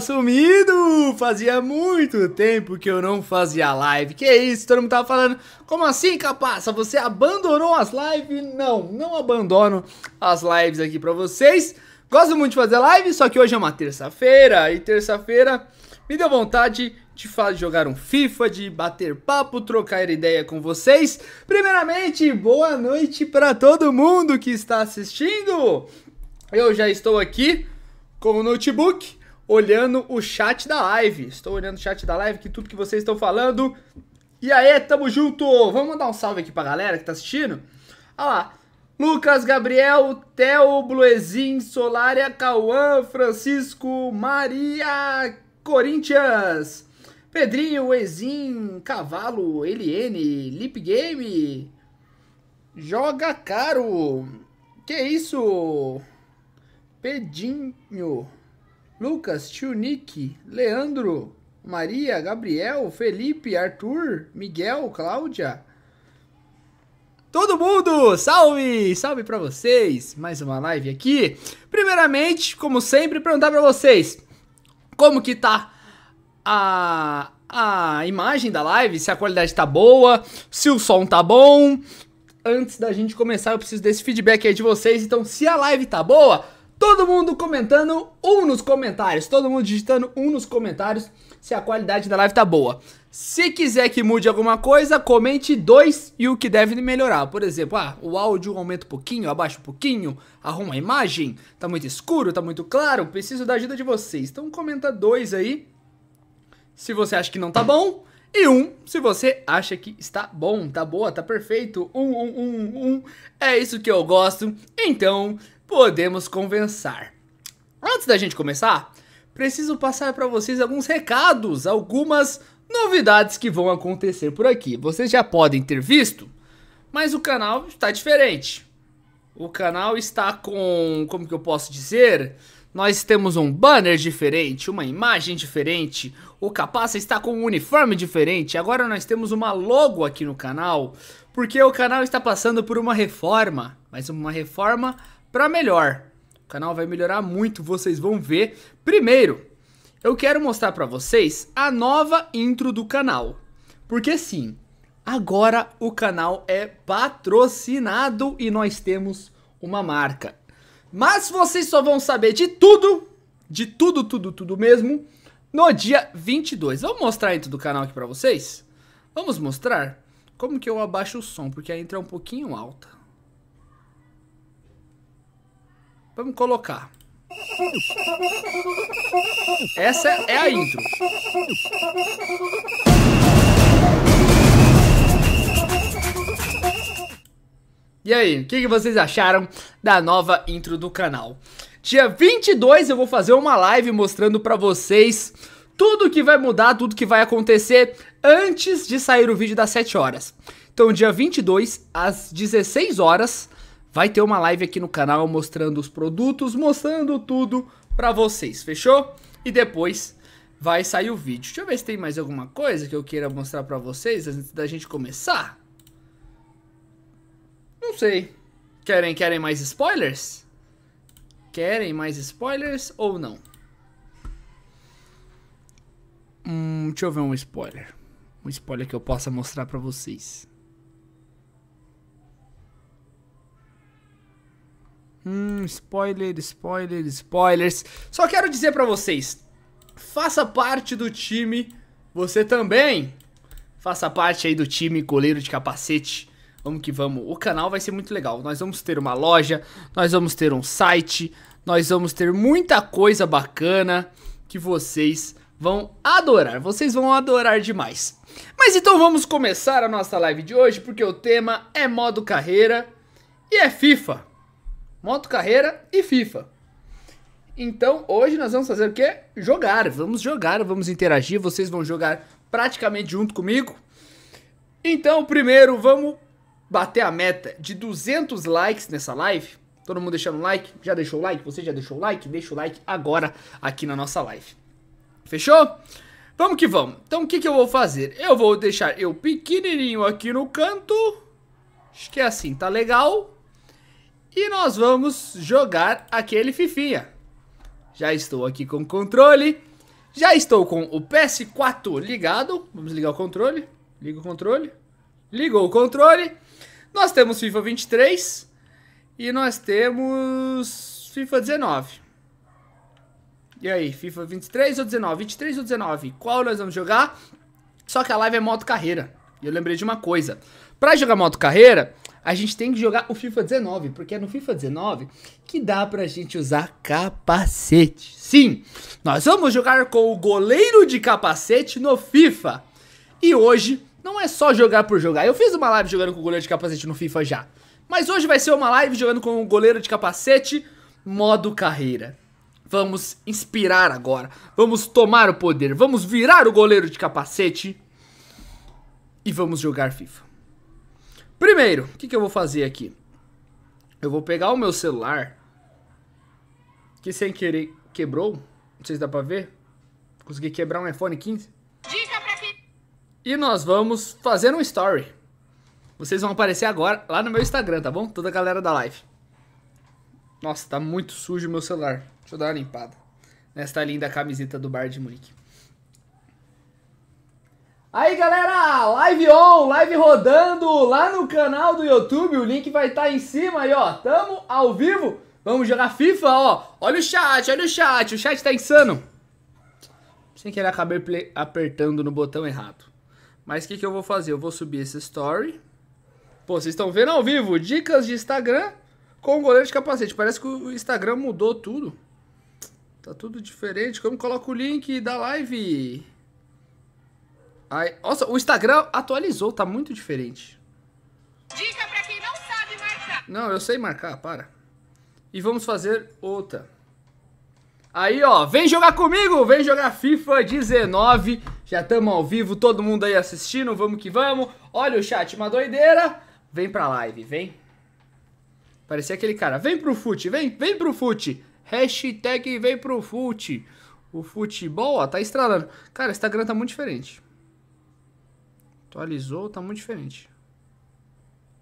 sumido! Fazia muito tempo que eu não fazia live. Que isso? Todo mundo tava falando, como assim, capaça? Você abandonou as lives? Não, não abandono as lives aqui para vocês. Gosto muito de fazer live, só que hoje é uma terça-feira e terça-feira me deu vontade de jogar um FIFA, de bater papo, trocar ideia com vocês. Primeiramente, boa noite para todo mundo que está assistindo. Eu já estou aqui com o notebook olhando o chat da live. Estou olhando o chat da live, que tudo que vocês estão falando. E aí, tamo junto! Vamos mandar um salve aqui pra galera que tá assistindo? Olha lá. Lucas, Gabriel, Theo, Bluezin, Solária, Cauã, Francisco, Maria, Corinthians, Pedrinho, Ezin, Cavalo, Eliene, Lip Game, Joga Caro, que isso, Pedinho, Lucas, tio Nick, Leandro, Maria, Gabriel, Felipe, Arthur, Miguel, Cláudia. Todo mundo, salve! Salve para vocês! Mais uma live aqui. Primeiramente, como sempre, perguntar para vocês como que tá a a imagem da live, se a qualidade tá boa, se o som tá bom. Antes da gente começar, eu preciso desse feedback aí de vocês. Então, se a live tá boa, Todo mundo comentando um nos comentários, todo mundo digitando um nos comentários se a qualidade da live tá boa. Se quiser que mude alguma coisa, comente dois e o que deve melhorar. Por exemplo, ah, o áudio aumenta um pouquinho, abaixa um pouquinho, arruma a imagem, tá muito escuro, tá muito claro, preciso da ajuda de vocês. Então comenta dois aí se você acha que não tá bom e um se você acha que está bom, tá boa, tá perfeito. Um, um, um, um. É isso que eu gosto. Então, podemos conversar. Antes da gente começar, preciso passar para vocês alguns recados, algumas novidades que vão acontecer por aqui. Vocês já podem ter visto, mas o canal está diferente. O canal está com, como que eu posso dizer? Nós temos um banner diferente, uma imagem diferente, o Capaça está com um uniforme diferente. Agora nós temos uma logo aqui no canal, porque o canal está passando por uma reforma, mas uma reforma para melhor. O canal vai melhorar muito, vocês vão ver. Primeiro, eu quero mostrar para vocês a nova intro do canal. Porque sim, agora o canal é patrocinado e nós temos uma marca. Mas vocês só vão saber de tudo, de tudo, tudo, tudo mesmo, no dia 22. Vamos mostrar a intro do canal aqui para vocês? Vamos mostrar? Como que eu abaixo o som, porque a intro é um pouquinho alta. Vamos colocar. Essa é a intro. E aí, o que, que vocês acharam da nova intro do canal? Dia 22 eu vou fazer uma live mostrando pra vocês tudo que vai mudar, tudo que vai acontecer antes de sair o vídeo das 7 horas. Então, dia 22, às 16 horas, Vai ter uma live aqui no canal mostrando os produtos, mostrando tudo pra vocês, fechou? E depois vai sair o vídeo. Deixa eu ver se tem mais alguma coisa que eu queira mostrar pra vocês antes da gente começar. Não sei. Querem, querem mais spoilers? Querem mais spoilers ou não? Hum, deixa eu ver um spoiler. Um spoiler que eu possa mostrar pra vocês. Hum, spoiler, spoiler, spoilers. Só quero dizer para vocês, faça parte do time, você também. Faça parte aí do time goleiro de capacete. Vamos que vamos. O canal vai ser muito legal. Nós vamos ter uma loja, nós vamos ter um site, nós vamos ter muita coisa bacana que vocês vão adorar. Vocês vão adorar demais. Mas então vamos começar a nossa live de hoje, porque o tema é modo carreira e é FIFA. Moto Carreira e FIFA. Então, hoje nós vamos fazer o quê? Jogar. Vamos jogar, vamos interagir. Vocês vão jogar praticamente junto comigo. Então, primeiro, vamos bater a meta de 200 likes nessa live. Todo mundo deixando um like? Já deixou o like? Você já deixou o like? Deixa o like agora aqui na nossa live. Fechou? Vamos que vamos. Então, o que, que eu vou fazer? Eu vou deixar eu pequenininho aqui no canto. Acho que é assim, tá legal. E nós vamos jogar aquele fifinha. Já estou aqui com o controle. Já estou com o PS4 ligado. Vamos ligar o controle. Liga o controle. Ligou o controle. Nós temos FIFA 23. E nós temos FIFA 19. E aí, FIFA 23 ou 19? 23 ou 19? Qual nós vamos jogar? Só que a live é moto carreira. E eu lembrei de uma coisa. Pra jogar moto carreira, a gente tem que jogar o FIFA 19, porque é no FIFA 19 que dá pra gente usar capacete. Sim, nós vamos jogar com o goleiro de capacete no FIFA. E hoje não é só jogar por jogar. Eu fiz uma live jogando com o goleiro de capacete no FIFA já. Mas hoje vai ser uma live jogando com o goleiro de capacete modo carreira. Vamos inspirar agora. Vamos tomar o poder. Vamos virar o goleiro de capacete. E vamos jogar FIFA. Primeiro, o que, que eu vou fazer aqui? Eu vou pegar o meu celular, que sem querer quebrou. Não sei se dá pra ver. Consegui quebrar um iPhone 15. E nós vamos fazer um story. Vocês vão aparecer agora lá no meu Instagram, tá bom? Toda a galera da live. Nossa, tá muito sujo o meu celular. Deixa eu dar uma limpada. Nesta linda camiseta do Bar de Munique. Aí galera, live on, live rodando lá no canal do YouTube, o link vai estar tá em cima aí ó, tamo ao vivo, vamos jogar FIFA ó, olha o chat, olha o chat, o chat tá insano. Sem querer acabei apertando no botão errado. Mas o que, que eu vou fazer? Eu vou subir esse story. Pô, vocês estão vendo ao vivo, dicas de Instagram com goleiro de capacete. Parece que o Instagram mudou tudo. Tá tudo diferente. Como coloca o link da live? ai, nossa, o Instagram atualizou, tá muito diferente. Dica pra quem não sabe marcar. Não, eu sei marcar, para. E vamos fazer outra. Aí, ó, vem jogar comigo, vem jogar FIFA 19. Já tamo ao vivo, todo mundo aí assistindo, vamos que vamos. Olha o chat, uma doideira. Vem pra live, vem. Parecia aquele cara, vem pro fute, vem, vem pro fute. Hashtag vem pro fute. O futebol, ó, tá estralando. Cara, o Instagram tá muito diferente. Atualizou, tá muito diferente.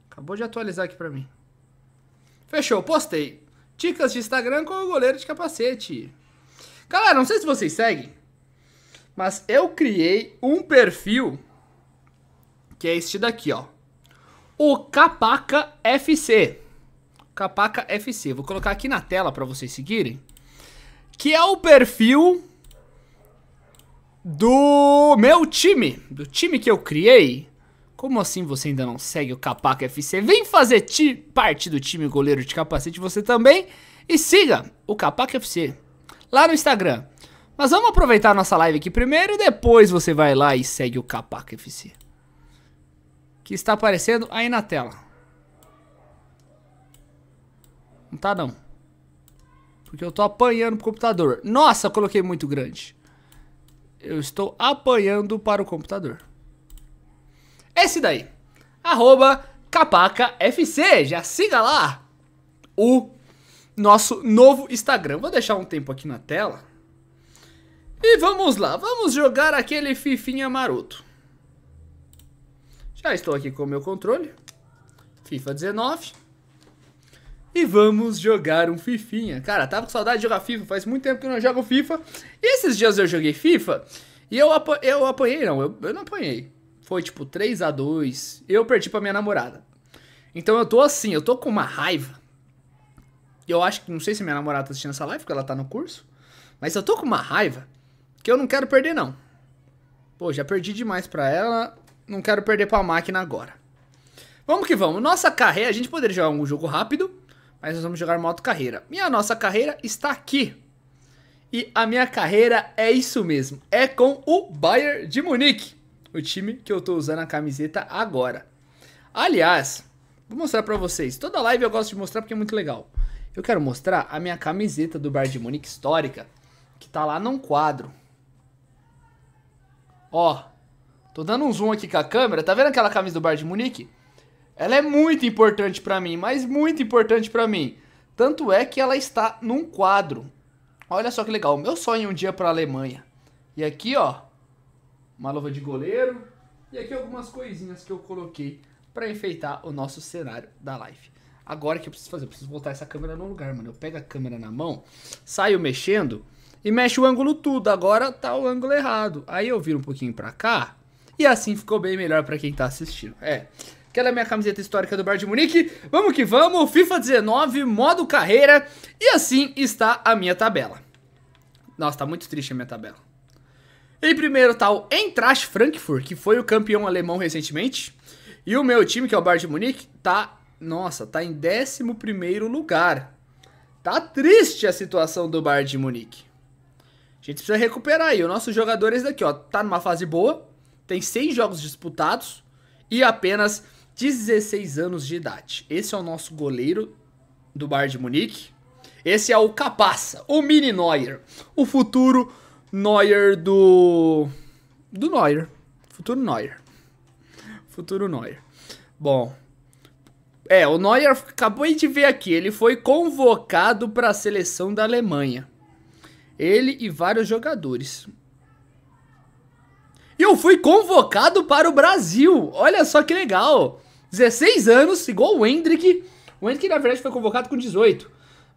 Acabou de atualizar aqui pra mim. Fechou, postei. Dicas de Instagram com o goleiro de capacete. Galera, não sei se vocês seguem, mas eu criei um perfil que é este daqui, ó. O Capaca FC. Capaca FC. Vou colocar aqui na tela para vocês seguirem. Que é o perfil do meu time, do time que eu criei. Como assim você ainda não segue o Capaca FC? Vem fazer parte do time goleiro de capacete você também e siga o Capaca FC lá no Instagram. Mas vamos aproveitar a nossa live aqui primeiro e depois você vai lá e segue o Capaca FC. Que está aparecendo aí na tela. Não tá não. Porque eu tô apanhando pro computador. Nossa, coloquei muito grande. Eu estou apanhando para o computador. Esse daí. Arroba CapacaFC. Já siga lá o nosso novo Instagram. Vou deixar um tempo aqui na tela. E vamos lá. Vamos jogar aquele fifinha maroto. Já estou aqui com o meu controle. FIFA 19 e vamos jogar um Fifinha. Cara, tava com saudade de jogar FIFA, faz muito tempo que eu não jogo FIFA. E esses dias eu joguei FIFA e eu, apo eu apanhei, não, eu, eu não apanhei. Foi tipo 3 a 2 eu perdi pra minha namorada. Então eu tô assim, eu tô com uma raiva. Eu acho que, não sei se minha namorada tá assistindo essa live, porque ela tá no curso. Mas eu tô com uma raiva que eu não quero perder, não. Pô, já perdi demais pra ela, não quero perder pra máquina agora. Vamos que vamos. Nossa carreira, a gente poderia jogar um jogo rápido mas nós vamos jogar modo carreira. E a nossa carreira está aqui. E a minha carreira é isso mesmo, é com o Bayern de Munique, o time que eu estou usando a camiseta agora. Aliás, vou mostrar para vocês, toda live eu gosto de mostrar porque é muito legal. Eu quero mostrar a minha camiseta do Bayern de Munique histórica, que está lá num quadro. Ó, tô dando um zoom aqui com a câmera, tá vendo aquela camisa do Bayern de Munique? Ela é muito importante para mim, mas muito importante para mim. Tanto é que ela está num quadro. Olha só que legal, o meu sonho é um dia para a Alemanha. E aqui, ó, uma luva de goleiro e aqui algumas coisinhas que eu coloquei para enfeitar o nosso cenário da live. Agora que eu preciso fazer, eu preciso voltar essa câmera no lugar, mano. Eu pego a câmera na mão, saio mexendo e mexe o ângulo tudo. Agora tá o ângulo errado. Aí eu viro um pouquinho para cá e assim ficou bem melhor para quem tá assistindo. É aquela é a minha camiseta histórica do Bayern de Munique. Vamos que vamos, FIFA 19, modo carreira, e assim está a minha tabela. Nossa, tá muito triste a minha tabela. Em primeiro tá o Eintracht Frankfurt, que foi o campeão alemão recentemente. E o meu time, que é o Bayern de Munique, tá, nossa, tá em 11 lugar. Tá triste a situação do Bayern de Munique. A gente precisa recuperar aí. O nosso jogador é esse daqui, ó. Tá numa fase boa, tem seis jogos disputados e apenas 16 anos de idade. Esse é o nosso goleiro do Bayern de Munique. Esse é o Capaça, o mini Neuer. O futuro Neuer do. Do Neuer. Futuro Neuer. Futuro Neuer. Bom. É, o Neuer acabou de ver aqui. Ele foi convocado para a seleção da Alemanha. Ele e vários jogadores. E eu fui convocado para o Brasil. Olha só que legal. 16 anos, igual o Hendrick. O Hendrick, na verdade, foi convocado com 18.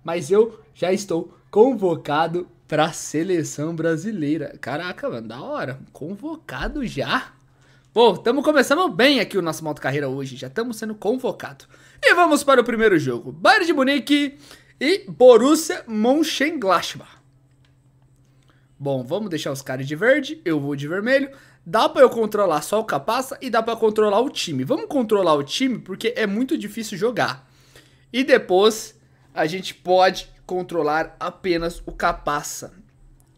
Mas eu já estou convocado pra seleção brasileira. Caraca, mano, da hora. Convocado já? Bom, estamos começando bem aqui o nosso modo carreira hoje. Já estamos sendo convocados. E vamos para o primeiro jogo. Bayern de Munique e Borussia Mönchengladbach. Bom, vamos deixar os caras de verde, eu vou de vermelho dá para eu controlar só o Capaça e dá para controlar o time. Vamos controlar o time porque é muito difícil jogar. E depois a gente pode controlar apenas o Capaça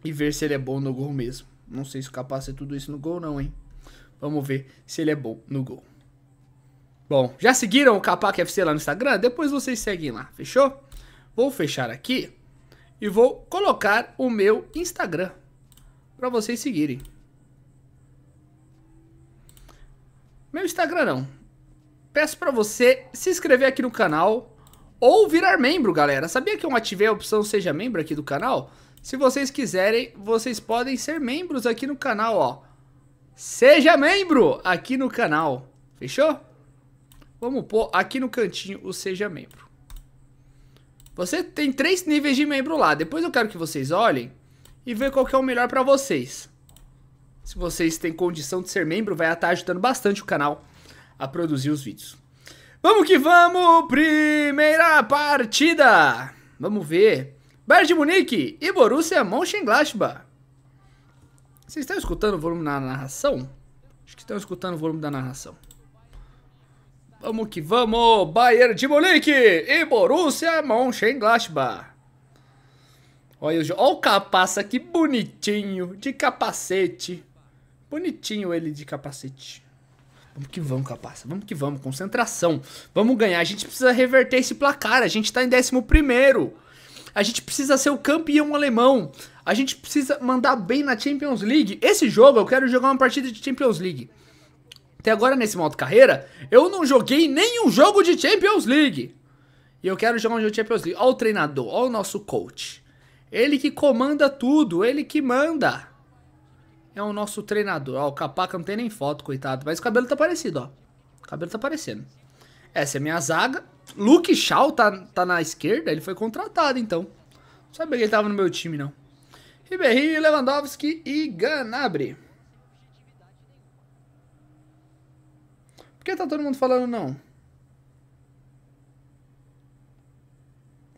e ver se ele é bom no gol mesmo. Não sei se o Capaça é tudo isso no gol não, hein? Vamos ver se ele é bom no gol. Bom, já seguiram o Capac FC lá no Instagram? Depois vocês seguem lá, fechou? Vou fechar aqui e vou colocar o meu Instagram para vocês seguirem. Meu Instagram não. Peço para você se inscrever aqui no canal ou virar membro, galera. Sabia que eu ativei a opção seja membro aqui do canal? Se vocês quiserem, vocês podem ser membros aqui no canal, ó. Seja membro aqui no canal. Fechou? Vamos pôr aqui no cantinho o seja membro. Você tem três níveis de membro lá. Depois eu quero que vocês olhem e vejam qual que é o melhor para vocês. Se vocês têm condição de ser membro, vai estar ajudando bastante o canal a produzir os vídeos. Vamos que vamos! Primeira partida! Vamos ver. Bayern de Munique e Borussia Mönchengladbach. Vocês estão escutando o volume da narração? Acho que estão escutando o volume da narração. Vamos que vamos! Bayern de Munique e Borussia Mönchengladbach. Olha, olha o capaça, que bonitinho, de capacete. Bonitinho ele de capacete. Vamos que vamos, capaz. Vamos que vamos. Concentração. Vamos ganhar. A gente precisa reverter esse placar. A gente tá em 11. A gente precisa ser o campeão alemão. A gente precisa mandar bem na Champions League. Esse jogo eu quero jogar uma partida de Champions League. Até agora, nesse modo carreira, eu não joguei nenhum jogo de Champions League. E eu quero jogar um jogo de Champions League. Olha o treinador, olha o nosso coach. Ele que comanda tudo, ele que manda é o nosso treinador. Ó, o Capaca não tem nem foto, coitado. Mas o cabelo tá parecido, ó. O cabelo tá parecendo. Essa é a minha zaga. Luke Shaw tá, tá na esquerda, ele foi contratado, então. Não sabia que ele tava no meu time, não. Ribéry, Lewandowski e Ganabri. Por que tá todo mundo falando não?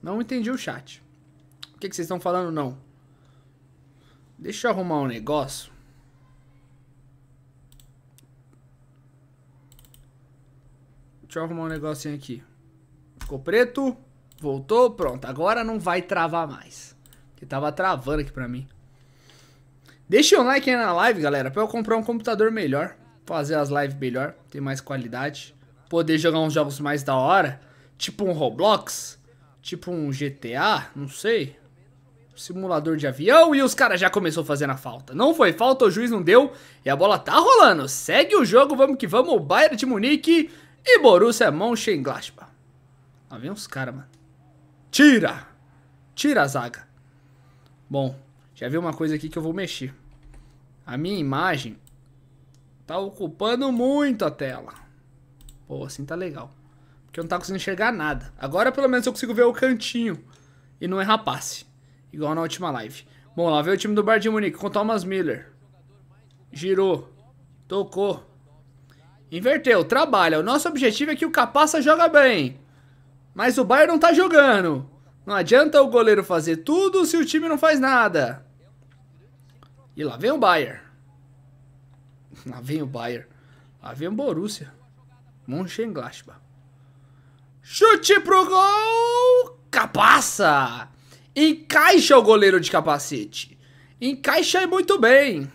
Não entendi o chat. O que, que vocês estão falando não? Deixa eu arrumar um negócio. Deixa eu arrumar um negocinho aqui. Ficou preto. Voltou. Pronto. Agora não vai travar mais. Porque tava travando aqui pra mim. Deixa um like aí na live, galera. Pra eu comprar um computador melhor. Fazer as lives melhor. Ter mais qualidade. Poder jogar uns jogos mais da hora. Tipo um Roblox. Tipo um GTA. Não sei simulador de avião e os caras já começou fazendo a falta. Não foi falta, o juiz não deu e a bola tá rolando. Segue o jogo, vamos que vamos. O Bayern de Munique e Borussia Mönchengladbach. Lá vem uns caras, mano. Tira! Tira a zaga. Bom, já vi uma coisa aqui que eu vou mexer. A minha imagem tá ocupando muito a tela. Pô, assim tá legal. Porque eu não tá conseguindo enxergar nada. Agora pelo menos eu consigo ver o cantinho. E não é rapace. Igual na última live. Bom, lá veio o time do Bayern de Munique com Thomas Miller. Girou. Tocou. Inverteu, trabalha. O nosso objetivo é que o Capassa joga bem. Mas o Bayern não tá jogando. Não adianta o goleiro fazer tudo se o time não faz nada. E lá vem o Bayern. Lá vem o Bayern. Lá vem o Borussia. Mönchengladbach. Chute pro gol! Capassa! Encaixa o goleiro de capacete. Encaixa muito bem.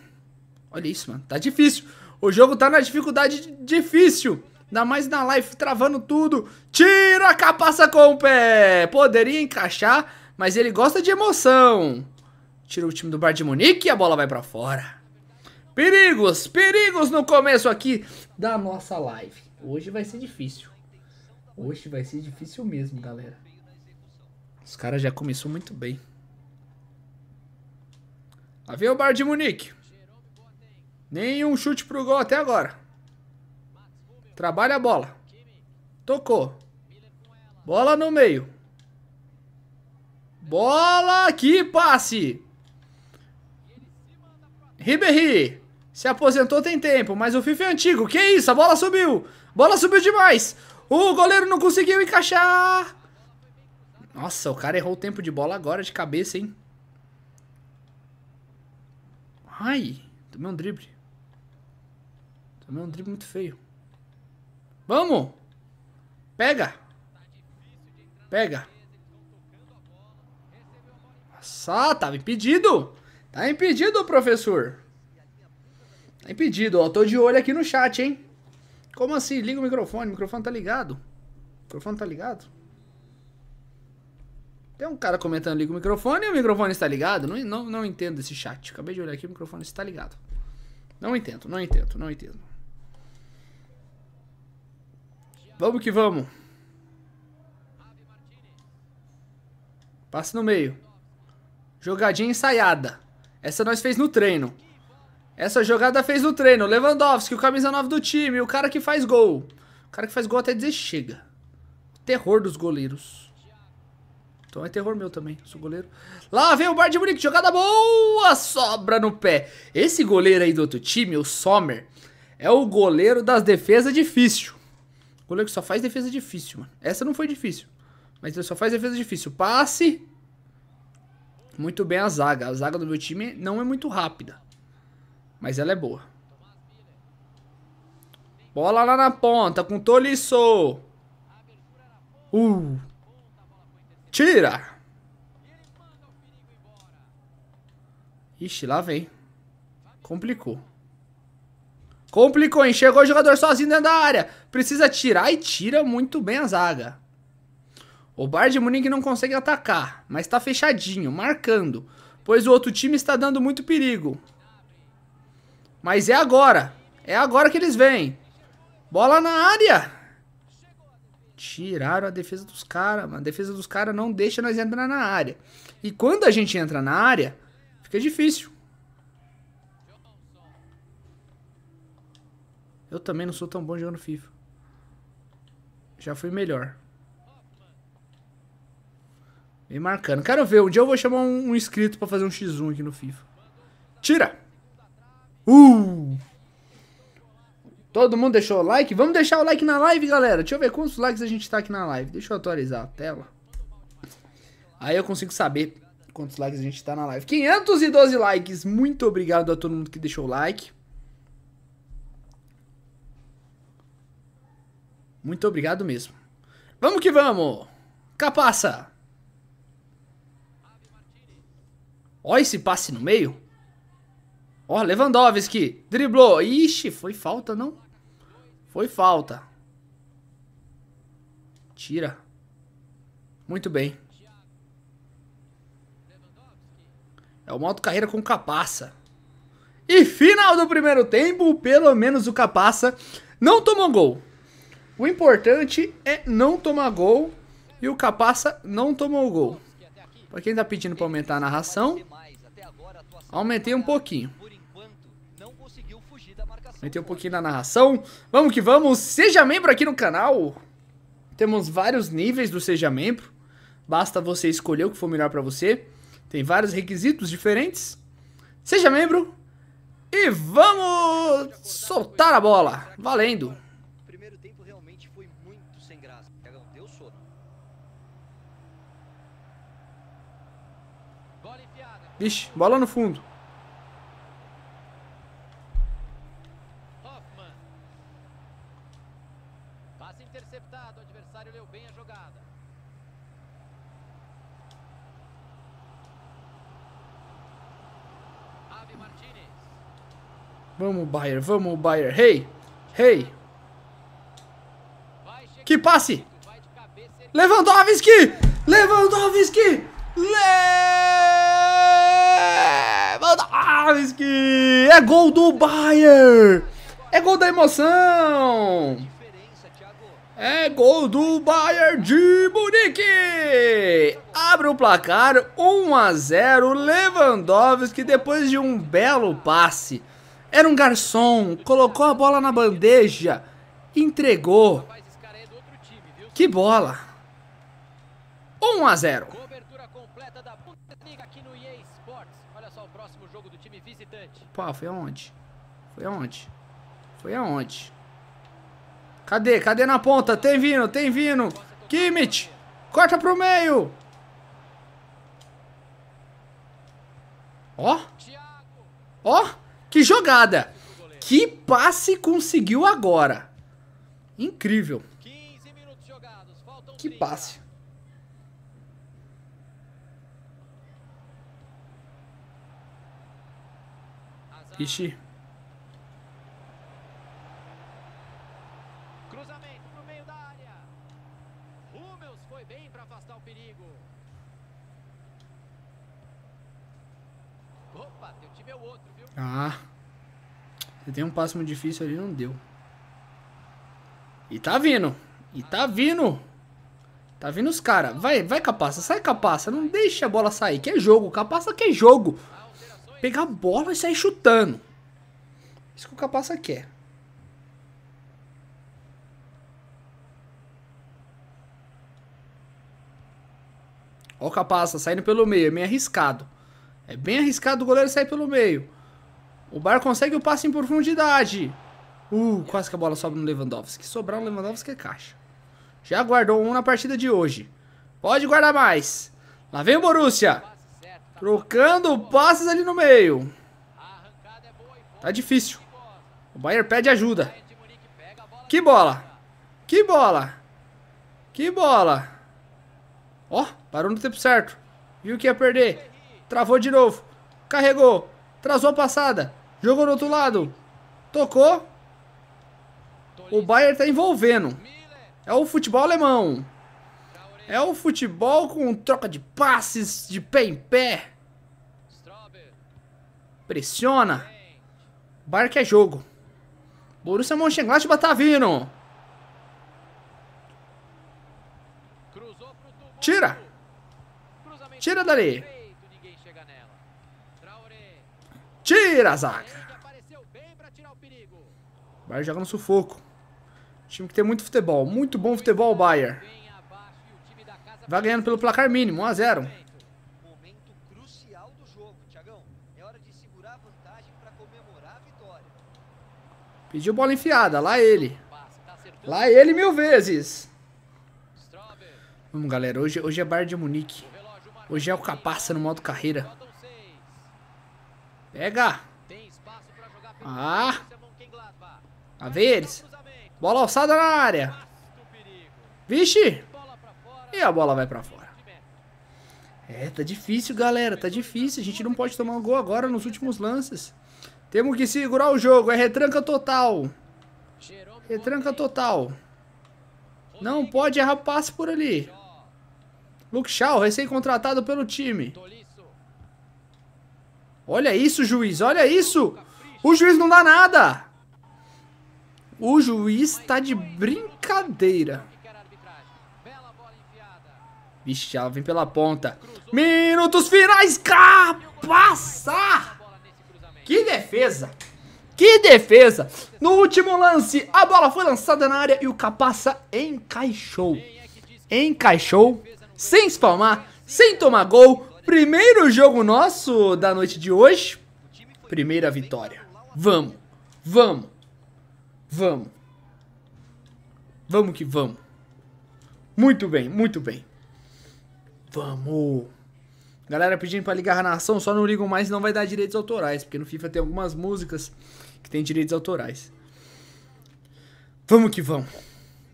Olha isso, mano. Tá difícil. O jogo tá na dificuldade difícil. Ainda mais na live, travando tudo. Tira a capaça com o pé. Poderia encaixar, mas ele gosta de emoção. Tira o time do Bar de Munique e a bola vai para fora. Perigos, perigos no começo aqui da nossa live. Hoje vai ser difícil. Hoje vai ser difícil mesmo, galera. Os caras já começou muito bem. Lá vem o Bar de Munique. Nenhum chute pro gol até agora. Trabalha a bola. Tocou. Bola no meio. Bola aqui, passe. Ribéry. Se aposentou tem tempo, mas o FIFA é antigo. Que isso, a bola subiu. Bola subiu demais. O goleiro não conseguiu encaixar. Nossa, o cara errou o tempo de bola agora de cabeça, hein? Ai, tomei um drible. Também é um drible muito feio. Vamos! Pega! Pega! Nossa, tava impedido! Tá impedido, professor! Tá impedido, ó. Tô de olho aqui no chat, hein? Como assim? Liga o microfone. O microfone tá ligado. O microfone tá ligado? Tem um cara comentando, liga o microfone e o microfone está ligado. Não, não, não entendo esse chat. Acabei de olhar aqui, o microfone está ligado. Não entendo, não entendo, não entendo. Vamos que vamos. Passe no meio. Jogadinha ensaiada. Essa nós fez no treino. Essa jogada fez no treino. Lewandowski, o camisa 9 do time, o cara que faz gol. O cara que faz gol até dizer chega. Terror dos goleiros. Então é terror meu também, sou goleiro. Lá vem o Bayern Munique, jogada boa, sobra no pé. Esse goleiro aí do outro time, o Sommer, é o goleiro das defesas difíceis. O goleiro que só faz defesa difícil, mano. Essa não foi difícil. Mas ele só faz defesa difícil. Passe. Muito bem a zaga. A zaga do meu time não é muito rápida. Mas ela é boa. Bola lá na ponta com Tolisso. Uh. Tira. Ixi, lá vem. Complicou. Complicou, hein? Chegou o jogador sozinho dentro da área. Precisa tirar e tira muito bem a zaga. O Bard de Munique não consegue atacar, mas está fechadinho, marcando, pois o outro time está dando muito perigo. Mas é agora. É agora que eles vêm. Bola na área. Tiraram a defesa dos caras, mano. A defesa dos caras não deixa nós entrar na área. E quando a gente entra na área, fica difícil. Eu também não sou tão bom jogando FIFA. Já fui melhor. Me marcando. Quero ver, um dia eu vou chamar um, um inscrito pra fazer um X1 aqui no FIFA. Tira! Uh! Todo mundo deixou o like? Vamos deixar o like na live, galera. Deixa eu ver quantos likes a gente tá aqui na live. Deixa eu atualizar a tela. Aí eu consigo saber quantos likes a gente tá na live. 512 likes. Muito obrigado a todo mundo que deixou o like. Muito obrigado mesmo. Vamos que vamos! Capaça! Ó esse passe no meio. Ó, Lewandowski. Driblou. Ixi, foi falta, não? Foi falta. Tira. Muito bem. É o modo carreira com capaça. E final do primeiro tempo, pelo menos o capaça não tomou gol. O importante é não tomar gol e o Capassa não tomou gol. Para quem tá pedindo para aumentar a narração, aumentei um pouquinho. Aumentei um pouquinho na narração. Vamos que vamos, seja membro aqui no canal. Temos vários níveis do seja membro. Basta você escolher o que for melhor para você. Tem vários requisitos diferentes. Seja membro e vamos soltar a bola. Valendo. Vixe, bola no fundo. Hoffman. Passe interceptado, o adversário leu bem a jogada. Ave Martinez. Vamos, Bayer, vamos, Bayer. Hey! Hey! Que passe! Lewandowski! Lewandowski! Lewandowski! É gol do Bayern! É gol da emoção! É gol do Bayern de Munique! Abre o placar 1 a 0 Lewandowski depois de um belo passe. Era um garçom, colocou a bola na bandeja, entregou. Que bola! 1 a 0. Pá, foi aonde? Foi aonde? Foi aonde? Cadê? Cadê na ponta? Tem vindo, tem vindo. Kimmich! Corta pro meio! Ó! Ó! Que jogada! Que passe conseguiu agora! Incrível! Que passe! Ixi. Cruzamento meio da área. Rúmeus foi bem para afastar o perigo. Opa, teu time é o outro, viu? Ah. Eu tenho um passo muito difícil ali, não deu. E tá vindo. E tá vindo. Tá vindo os caras. Vai, vai, capaça. Sai, capaça. Não deixa a bola sair. Que é jogo. Capaça que é jogo pegar a bola e sair chutando. Isso que o Capassa quer. Ó o Capassa saindo pelo meio, é meio arriscado. É bem arriscado o goleiro sair pelo meio. O Bar consegue o passe em profundidade. Uh, quase que a bola sobe no Lewandowski. Sobrar um Lewandowski é caixa. Já guardou um na partida de hoje. Pode guardar mais. Lá vem o Borussia. Trocando passes ali no meio. Tá difícil. O Bayern pede ajuda. Que bola. Que bola. Que bola. Ó, parou no tempo certo. Viu que ia perder. Travou de novo. Carregou. Trazou a passada. Jogou no outro lado. Tocou. O Bayern tá envolvendo. É o futebol alemão. É o futebol com troca de passes de pé em pé. Pressiona. Barca é jogo. Borussia Mönchengladbach tá vindo. Tira. Tira dali. Tira, zaga. Bayern joga no sufoco. Time que tem muito futebol. Muito bom futebol, Bayern. Vai ganhando pelo placar mínimo, 1x0. É Pediu bola enfiada, lá ele. Tá lá ele mil vezes. Vamos, galera. Hoje, hoje é Bar de Munique. Hoje é o Capaça no modo carreira. Pega. Ah. A ver eles. Bola alçada na área. Vixe. E a bola vai para fora. É, tá difícil, galera, tá difícil. A gente não pode tomar um gol agora nos últimos lances. Temos que segurar o jogo, é retranca total. Retranca total. Não pode errar passe por ali. Luke Shaw, recém-contratado pelo time. Olha isso, juiz, olha isso. O juiz não dá nada. O juiz tá de brincadeira. Vixe, ela vem pela ponta. Minutos finais, capaça! Que defesa! Que defesa! No último lance, a bola foi lançada na área e o Capaça encaixou. Encaixou, sem espalmar, sem tomar gol. Primeiro jogo nosso da noite de hoje. Primeira vitória. Vamos, vamos, vamos. Vamos que vamos. Muito bem, muito bem. Vamos! Galera pedindo pra ligar a nação, só não ligam mais, não vai dar direitos autorais, porque no FIFA tem algumas músicas que tem direitos autorais. Vamos que vamos.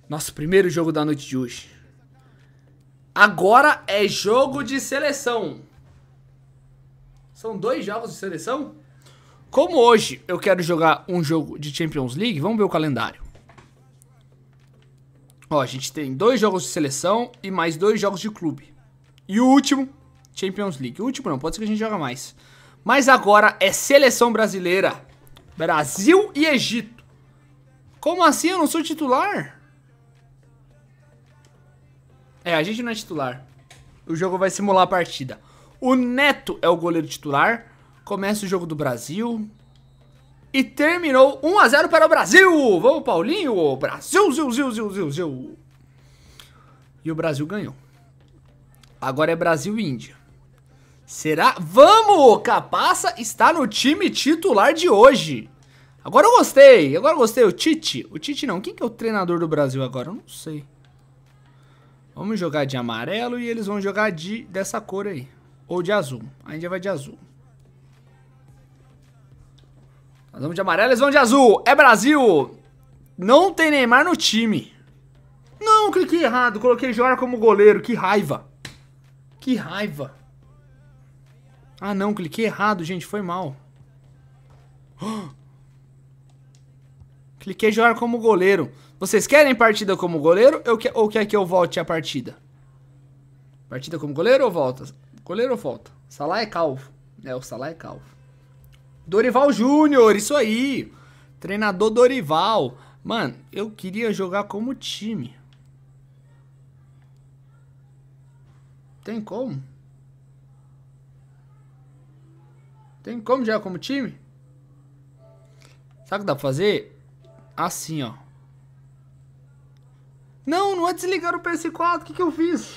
Nosso primeiro jogo da noite de hoje. Agora é jogo de seleção. São dois jogos de seleção? Como hoje eu quero jogar um jogo de Champions League, vamos ver o calendário. Ó, a gente tem dois jogos de seleção e mais dois jogos de clube. E o último, Champions League. O último não, pode ser que a gente joga mais. Mas agora é seleção brasileira. Brasil e Egito. Como assim? Eu não sou titular? É, a gente não é titular. O jogo vai simular a partida. O Neto é o goleiro titular. Começa o jogo do Brasil. E terminou 1x0 para o Brasil. Vamos, Paulinho. Brasil, ziu, ziu, ziu, ziu, ziu. E o Brasil ganhou. Agora é Brasil e Índia. Será? Vamos! Capassa está no time titular de hoje. Agora eu gostei, agora eu gostei. O Tite. O Tite não. Quem que é o treinador do Brasil agora? Eu não sei. Vamos jogar de amarelo e eles vão jogar de dessa cor aí. Ou de azul. A Índia vai de azul. Nós vamos de amarelo, eles vão de azul. É Brasil! Não tem Neymar no time. Não, cliquei errado. Coloquei Jora como goleiro. Que raiva. Que raiva. Ah não, cliquei errado, gente, foi mal. Oh! Cliquei jogar como goleiro. Vocês querem partida como goleiro ou, que, ou quer que eu volte a partida? Partida como goleiro ou volta? Goleiro ou volta? Salah é calvo. É, o Salah é calvo. Dorival Júnior, isso aí. Treinador Dorival. Mano, eu queria jogar como time. Tem como? Tem como já como time? Sabe o que dá pra fazer? Assim, ó. Não, não é desligar o PS4. O que, que eu fiz?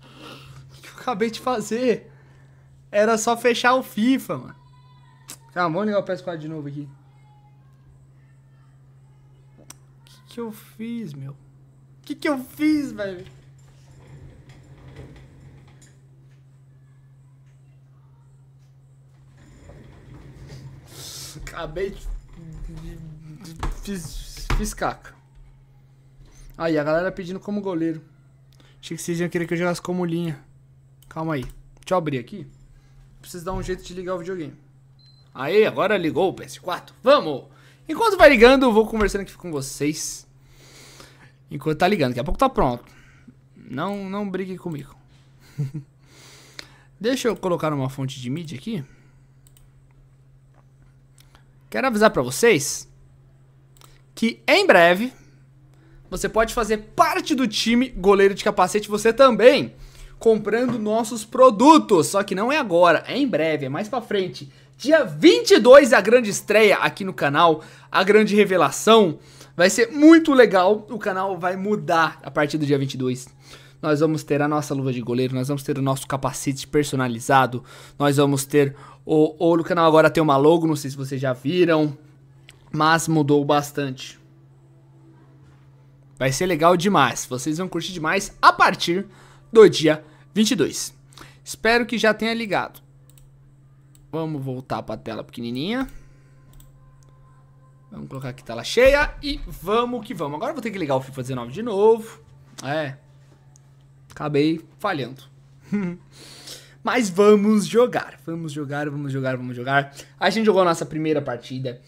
O que, eu acabei de fazer? Era só fechar o FIFA, mano. Calma, tá, vamos ligar o PS4 de novo aqui. O que, que eu fiz, meu? O que, que eu fiz, velho? Acabei de. Fiz, fiz caca. Aí, a galera pedindo como goleiro. Achei que vocês iam querer que eu jogasse como linha. Calma aí. Deixa eu abrir aqui. Preciso dar um jeito de ligar o videogame. Aí, agora ligou o PS4. Vamos! Enquanto vai ligando, eu vou conversando aqui com vocês. Enquanto tá ligando, daqui a pouco tá pronto. Não, não brigue comigo. Deixa eu colocar uma fonte de mídia aqui. Quero avisar para vocês que em breve você pode fazer parte do time goleiro de capacete você também, comprando nossos produtos. Só que não é agora, é em breve, é mais para frente. Dia 22 é a grande estreia aqui no canal, a grande revelação. Vai ser muito legal, o canal vai mudar a partir do dia 22 nós vamos ter a nossa luva de goleiro, nós vamos ter o nosso capacete personalizado, nós vamos ter o, o, canal agora tem uma logo, não sei se vocês já viram, mas mudou bastante. Vai ser legal demais, vocês vão curtir demais a partir do dia 22. Espero que já tenha ligado. Vamos voltar para a tela pequenininha. Vamos colocar aqui tela cheia e vamos que vamos. Agora eu vou ter que ligar o FIFA 19 de novo. É, Acabei falhando. Mas vamos jogar, vamos jogar, vamos jogar, vamos jogar. A gente jogou a nossa primeira partida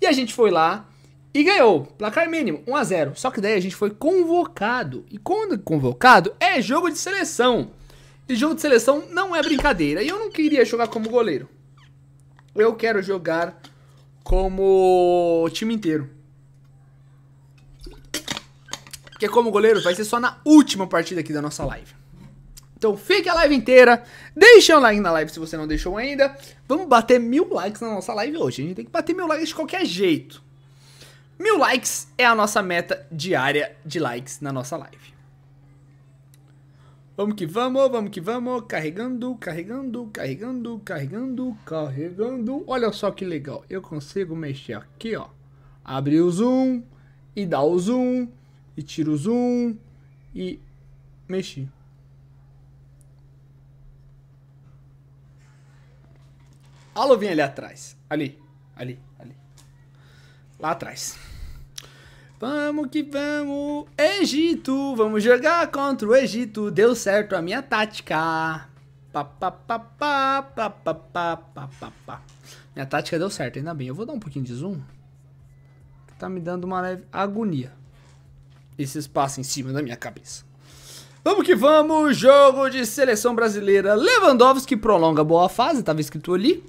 e a gente foi lá e ganhou. Placar mínimo, 1 a 0 Só que daí a gente foi convocado. E quando convocado, é jogo de seleção. E jogo de seleção não é brincadeira. E eu não queria jogar como goleiro. Eu quero jogar como time inteiro que como goleiro, vai ser só na última partida aqui da nossa live. Então fique a live inteira, deixa um like na live se você não deixou ainda. Vamos bater mil likes na nossa live hoje, a gente tem que bater mil likes de qualquer jeito. Mil likes é a nossa meta diária de likes na nossa live. Vamos que vamos, vamos que vamos. Carregando, carregando, carregando, carregando, carregando. Olha só que legal. Eu consigo mexer aqui, ó. Abrir o zoom e dar o zoom e tiro o zoom e mexi. A luvinha ali atrás. Ali, ali, ali. Lá atrás. Vamos que vamos, Egito! Vamos jogar contra o Egito. Deu certo a minha tática. pa pa pa pa pa pa pa pa pa Minha tática deu certo, ainda bem. Eu vou dar um pouquinho de zoom. Tá me dando uma leve agonia esse espaço em cima da minha cabeça. Vamos que vamos, jogo de seleção brasileira. Lewandowski prolonga boa fase, estava escrito ali.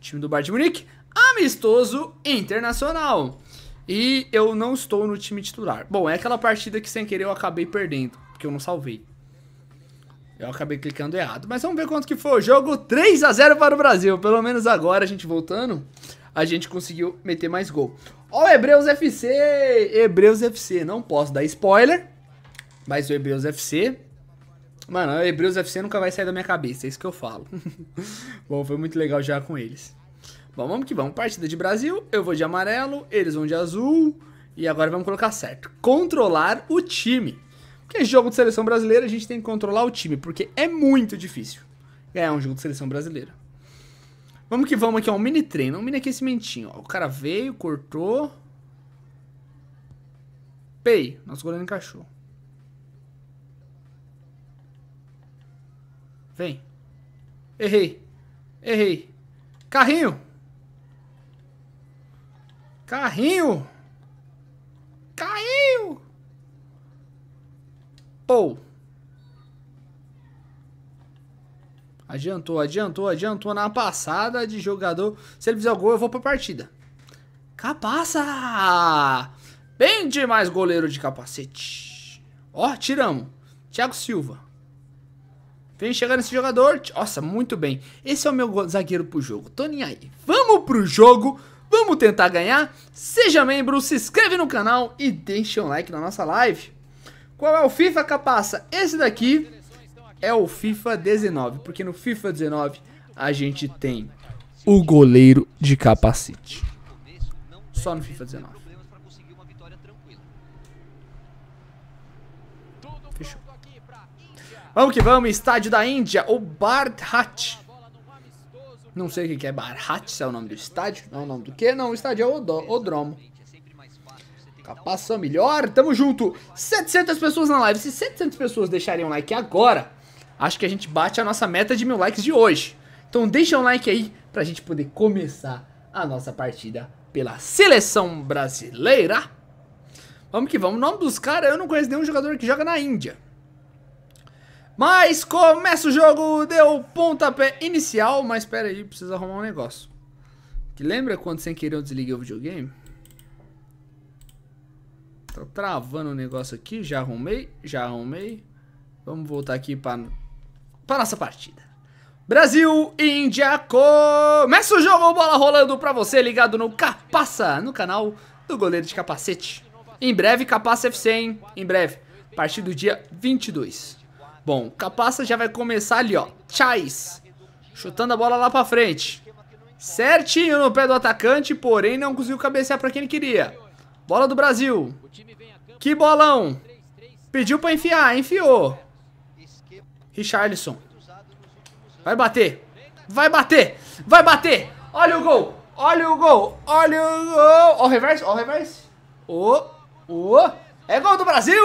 Time do Bayern de Munique, amistoso internacional. E eu não estou no time titular. Bom, é aquela partida que sem querer eu acabei perdendo, porque eu não salvei. Eu acabei clicando errado. Mas vamos ver quanto que foi o jogo. 3 a 0 para o Brasil. Pelo menos agora a gente voltando a gente conseguiu meter mais gol. Ó, Hebreus FC! Hebreus FC, não posso dar spoiler, mas o Hebreus FC. Mano, o Hebreus FC nunca vai sair da minha cabeça, é isso que eu falo. Bom, foi muito legal já com eles. Bom, vamos que vamos. Partida de Brasil, eu vou de amarelo, eles vão de azul. E agora vamos colocar certo. Controlar o time. Porque jogo de seleção brasileira a gente tem que controlar o time, porque é muito difícil ganhar um jogo de seleção brasileira. Vamos que vamos aqui, ó. Um mini treino, um mini aquecimentinho, ó. O cara veio, cortou. Pei. Nosso goleiro encaixou. Vem. Errei. Errei. Carrinho. Carrinho. Carrinho. Pou. Adiantou, adiantou, adiantou na passada de jogador. Se ele fizer o gol, eu vou pra partida. Capaça! Bem demais goleiro de capacete. Ó, tiramos. Thiago Silva. Vem chegando esse jogador. Nossa, muito bem. Esse é o meu zagueiro pro jogo. Tô nem aí. Vamos pro jogo. Vamos tentar ganhar. Seja membro, se inscreve no canal e deixa um like na nossa live. Qual é o FIFA Capaça? Esse daqui é o FIFA 19, porque no FIFA 19 a gente tem o goleiro de capacete. Só no FIFA 19. Fechou. Vamos que vamos, estádio da Índia, o Bardhat. Não sei o que é Bardhat, se é o nome do estádio. Não, o nome do que? Não, o estádio é o Odromo. Capação tá melhor, tamo junto. 700 pessoas na live. Se 700 pessoas deixarem um like agora, acho que a gente bate a nossa meta de mil likes de hoje. Então deixa um like aí pra gente poder começar a nossa partida pela seleção brasileira. Vamos que vamos. O nome dos caras, eu não conheço nenhum jogador que joga na Índia. Mas começa o jogo, deu pontapé inicial, mas espera aí, precisa arrumar um negócio. Que lembra quando sem querer eu desliguei o videogame? Tô travando o negócio aqui, já arrumei, já arrumei. Vamos voltar aqui para para nossa partida. Brasil, Índia, começa o jogo, bola rolando para você, ligado no Capaça, no canal do Goleiro de Capacete. Em breve, Capaça FC, hein? Em breve, a partir do dia 22. Bom, Capaça já vai começar ali, ó, Chais, chutando a bola lá para frente. Certinho no pé do atacante, porém não conseguiu cabecear para quem ele queria. Bola do Brasil. Que bolão. Pediu para enfiar, enfiou. Richarlison. Vai bater. Vai bater. Vai bater. Olha o gol. Olha o gol. Olha o gol. Ó o reverse. Ó o reverse. Ô. Oh, oh. É gol do Brasil.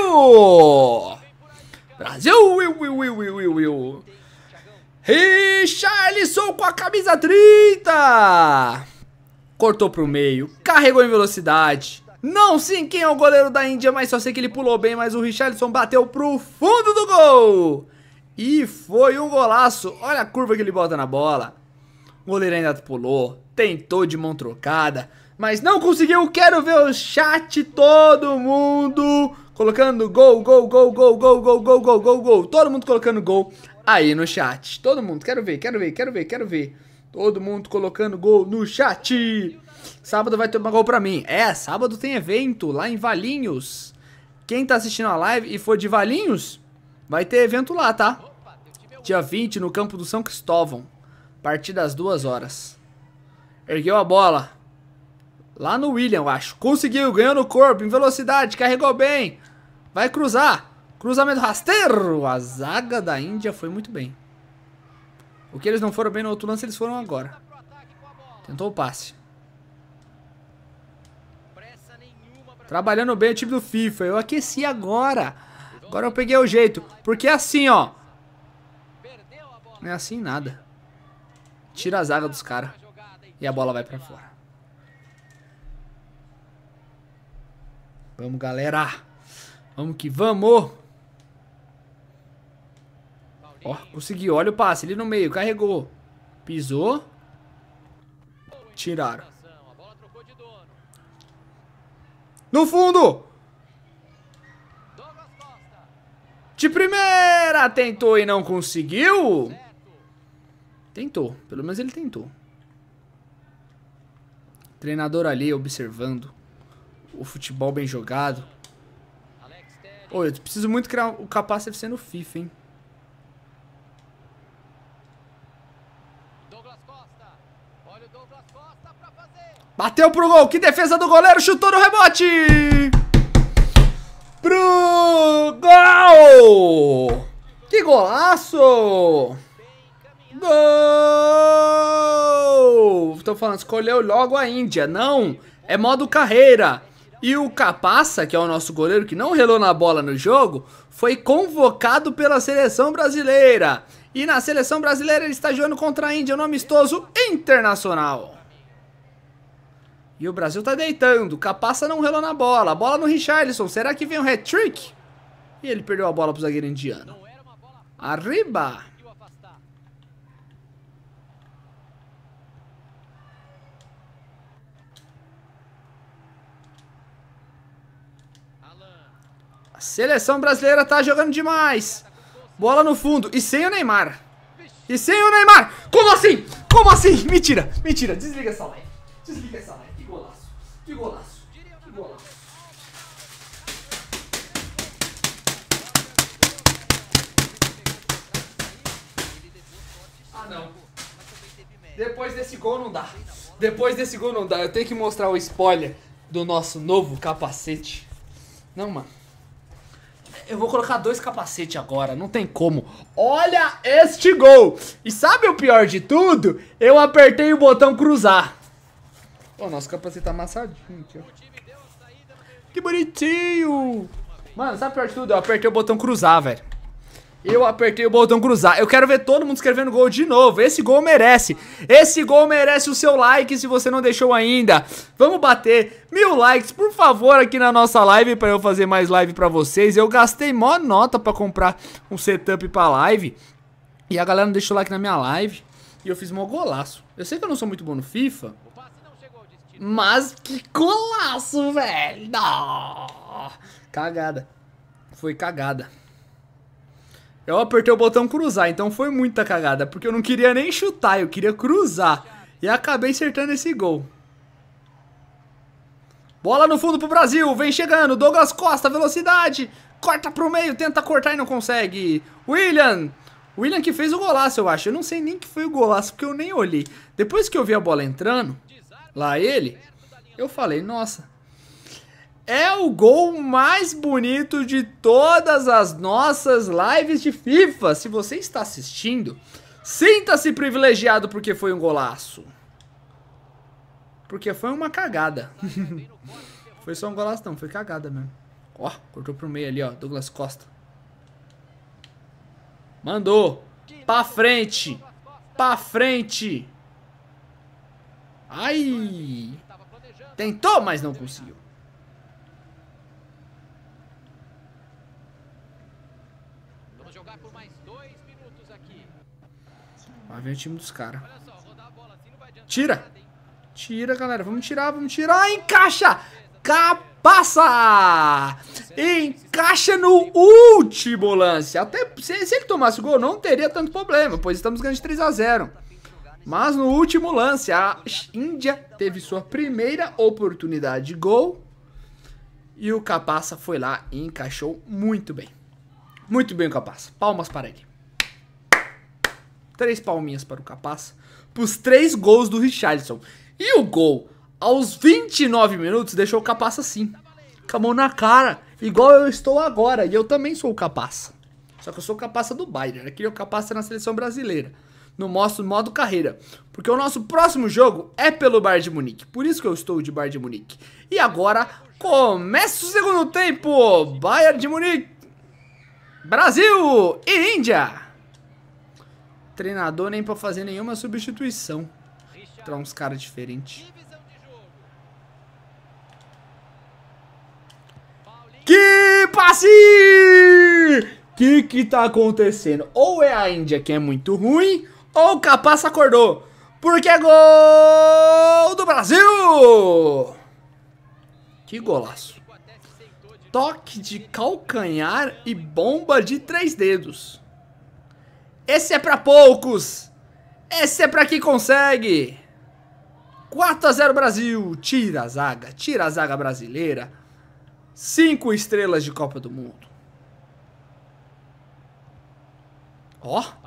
Brasil. Will, will, will, will, will. Richarlison com a camisa 30. Cortou pro meio. Carregou em velocidade. Não sei quem é o goleiro da Índia, mas só sei que ele pulou bem, mas o Richarlison bateu pro fundo do gol. E foi um golaço. Olha a curva que ele bota na bola. O goleiro ainda pulou, tentou de mão trocada, mas não conseguiu. Quero ver o chat todo mundo colocando gol, gol, gol, gol, gol, gol, gol, gol, gol, gol. Todo mundo colocando gol aí no chat. Todo mundo, quero ver, quero ver, quero ver, quero ver. Todo mundo colocando gol no chat. Sábado vai ter uma gol pra mim. É, sábado tem evento lá em Valinhos. Quem tá assistindo a live e for de Valinhos, Vai ter evento lá, tá? Dia 20, no campo do São Cristóvão. A partir das duas horas. Ergueu a bola. Lá no William, eu acho. Conseguiu, ganhou no corpo, em velocidade, carregou bem. Vai cruzar. Cruzamento rasteiro. A zaga da Índia foi muito bem. O que eles não foram bem no outro lance, eles foram agora. Tentou o passe. Trabalhando bem o time do FIFA. Eu aqueci agora. Agora eu peguei o jeito. Porque é assim, ó. Não é assim nada. Tira a zaga dos caras. E a bola vai pra fora. Vamos, galera. Vamos que vamos. Ó, consegui. Olha o passe. Ele no meio. Carregou. Pisou. Tiraram. No fundo! De primeira tentou e não conseguiu. Tentou, pelo menos ele tentou. Treinador ali observando o futebol bem jogado. Oi, eu preciso muito criar o capacete sendo no FIFA, hein? Bateu pro gol, que defesa do goleiro, chutou no rebote! pro gol! Que golaço! Gol! Estou falando, escolheu logo a Índia. Não, é modo carreira. E o Capassa, que é o nosso goleiro que não relou na bola no jogo, foi convocado pela seleção brasileira. E na seleção brasileira ele está jogando contra a Índia no um amistoso internacional. E o Brasil tá deitando. Capaça não relou na bola. bola no Richarlison. Será que vem um hat-trick? E ele perdeu a bola pro zagueiro indiano. Arriba! A seleção brasileira tá jogando demais. Bola no fundo. E sem o Neymar. E sem o Neymar. Como assim? Como assim? Mentira, mentira. Desliga essa live. Desliga essa live. Que golaço! Que golaço! Ah, não. Depois desse gol não dá. Depois desse gol não dá. Eu tenho que mostrar o spoiler do nosso novo capacete. Não, mano. Eu vou colocar dois capacetes agora, não tem como. Olha este gol! E sabe o pior de tudo? Eu apertei o botão cruzar. Ó, nosso capacete tá amassadinho aqui, ó. Que bonitinho! Mano, sabe pior de tudo? Eu apertei o botão cruzar, velho. Eu apertei o botão cruzar. Eu quero ver todo mundo escrevendo gol de novo. Esse gol merece. Esse gol merece o seu like se você não deixou ainda. Vamos bater mil likes, por favor, aqui na nossa live para eu fazer mais live para vocês. Eu gastei mó nota para comprar um setup pra live. E a galera não deixou like na minha live. E eu fiz mó golaço. Eu sei que eu não sou muito bom no FIFA, mas que golaço, velho! Não. Cagada. Foi cagada. Eu apertei o botão cruzar, então foi muita cagada, porque eu não queria nem chutar, eu queria cruzar. E acabei acertando esse gol. Bola no fundo pro Brasil, vem chegando, Douglas Costa, velocidade, corta pro meio, tenta cortar e não consegue. William, William que fez o golaço, eu acho. Eu não sei nem que foi o golaço, porque eu nem olhei. Depois que eu vi a bola entrando, lá ele, eu falei, nossa, é o gol mais bonito de todas as nossas lives de FIFA. Se você está assistindo, sinta-se privilegiado porque foi um golaço. Porque foi uma cagada. foi só um golaço não, foi cagada mesmo. Ó, cortou pro meio ali, ó, Douglas Costa. Mandou. Pra frente. Pra frente. Ai! Tentou, mas não conseguiu. Vamos jogar por mais dois minutos aqui. Lá vem o time dos caras. Assim Tira! Tira, galera. Vamos tirar, vamos tirar. Encaixa! capaça, Encaixa no último lance. Até se, se ele tomasse o gol, não teria tanto problema, pois estamos ganhando de 3 a 0 mas no último lance, a Índia teve sua primeira oportunidade de gol. E o Capaça foi lá e encaixou muito bem. Muito bem o Capaça. Palmas para ele. Três palminhas para o Capaça. Para os três gols do Richardson. E o gol, aos 29 minutos, deixou o Capaça assim. Com a mão na cara, igual eu estou agora. E eu também sou o Capaça. Só que eu sou o Capaça do Bayern. Aquele é o Capaça na seleção brasileira no nosso modo carreira, porque o nosso próximo jogo é pelo Bar de Munique, por isso que eu estou de Bar de Munique. E agora começa o segundo tempo, Bayern de Munique, Brasil e Índia. Treinador nem para fazer nenhuma substituição. Entrar uns caras diferentes. Que passe! O que que tá acontecendo? Ou é a Índia que é muito ruim, ou o Capaça acordou. Porque é gol do Brasil! Que golaço. Toque de calcanhar e bomba de três dedos. Esse é pra poucos. Esse é pra quem consegue. 4 a 0 Brasil. Tira a zaga. Tira a zaga brasileira. Cinco estrelas de Copa do Mundo. Ó. Oh.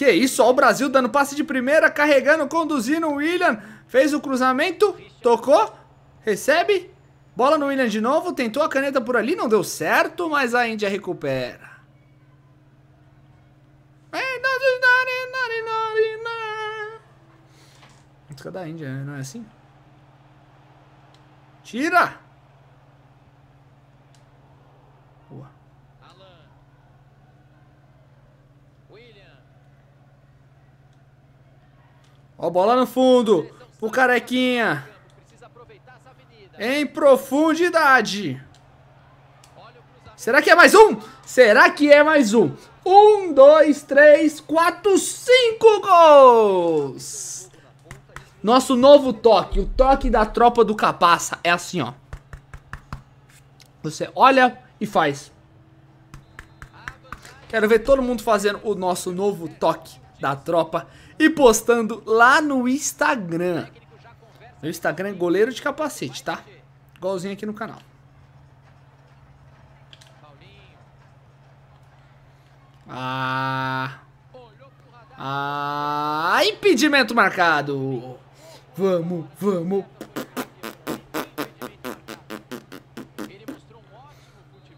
Que isso, ó o Brasil dando passe de primeira, carregando, conduzindo o William. Fez o cruzamento, tocou, recebe. Bola no William de novo, tentou a caneta por ali, não deu certo, mas a Índia recupera. É, Música da Índia, né? não é assim? Tira! Ó, bola no fundo. O carequinha. Em profundidade. Será que é mais um? Será que é mais um? Um, dois, três, quatro, cinco gols! Nosso novo toque, o toque da tropa do capaça, é assim, ó. Você olha e faz. Quero ver todo mundo fazendo o nosso novo toque da tropa e postando lá no Instagram. No Instagram, é goleiro de capacete, tá? Igualzinho aqui no canal. Ah. Ah. Impedimento marcado. Vamos, vamos.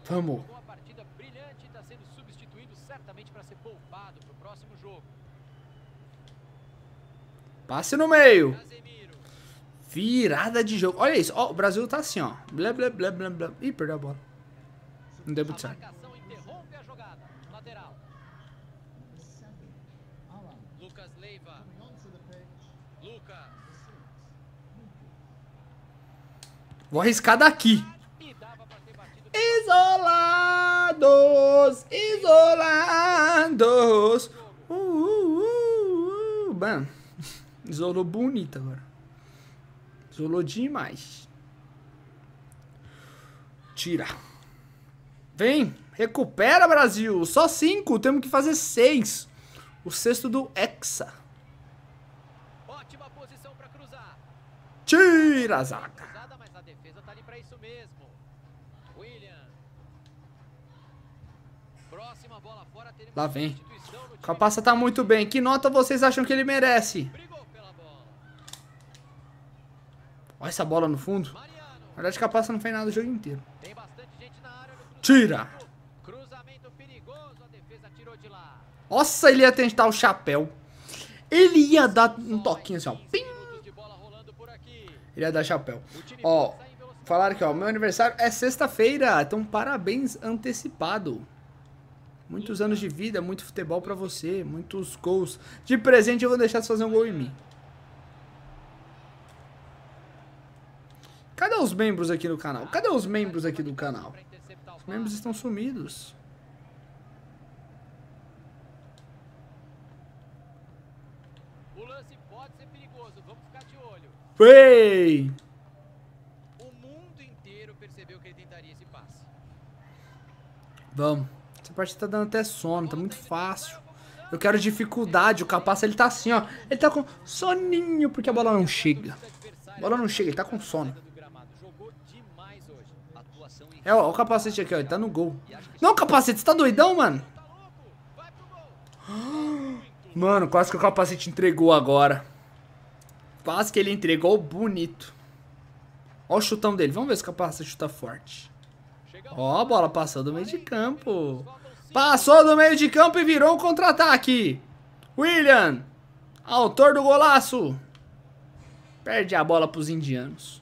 Vamos. Uma partida brilhante está sendo substituído certamente para ser poupado para o próximo jogo. Passe no meio. Virada de jogo. Olha isso. o Brasil tá assim, ó. Blá, blá, blá, blá, blá. Ih, perdeu a bola. Não deu muito certo. Vou arriscar daqui. Isolados, isolados. Uh, uh, uh, uh. Bam. Isolou bonito agora. Isolou demais. Tira. Vem. Recupera, Brasil. Só cinco. Temos que fazer seis. O sexto do Hexa. Ótima posição cruzar. Tira, Zaca. Tá Lá vem. Capassa tá muito bem. Que nota vocês acham que ele merece? Olha essa bola no fundo. Na verdade, Capaça não fez nada o jogo inteiro. Tira! Nossa, ele ia tentar o chapéu. Ele ia dar um toquinho assim, ó. Pim. Ele ia dar chapéu. Ó, falaram que ó, meu aniversário é sexta-feira, então parabéns antecipado. Muitos anos de vida, muito futebol para você, muitos gols. De presente eu vou deixar de fazer um gol em mim. Cadê os membros aqui no canal? Cadê os membros aqui do canal? Os membros estão sumidos. O lance pode ser perigoso, vamos ficar de olho. Ei! O mundo inteiro percebeu que ele tentaria esse passe. Vamos. Essa parte tá dando até sono, tá muito fácil. Eu quero dificuldade, o capaz ele tá assim, ó. Ele tá com soninho porque a bola não chega. A bola não chega, ele tá com sono. É, ó, o capacete aqui, ó. Ele tá no gol. Não, capacete, você tá doidão, mano? Mano, quase que o capacete entregou agora. Quase que ele entregou bonito. Ó o chutão dele. Vamos ver se o capacete chuta forte. Ó, a bola passou do meio de campo. Passou do meio de campo e virou um contra-ataque. William, autor do golaço. Perde a bola pros indianos.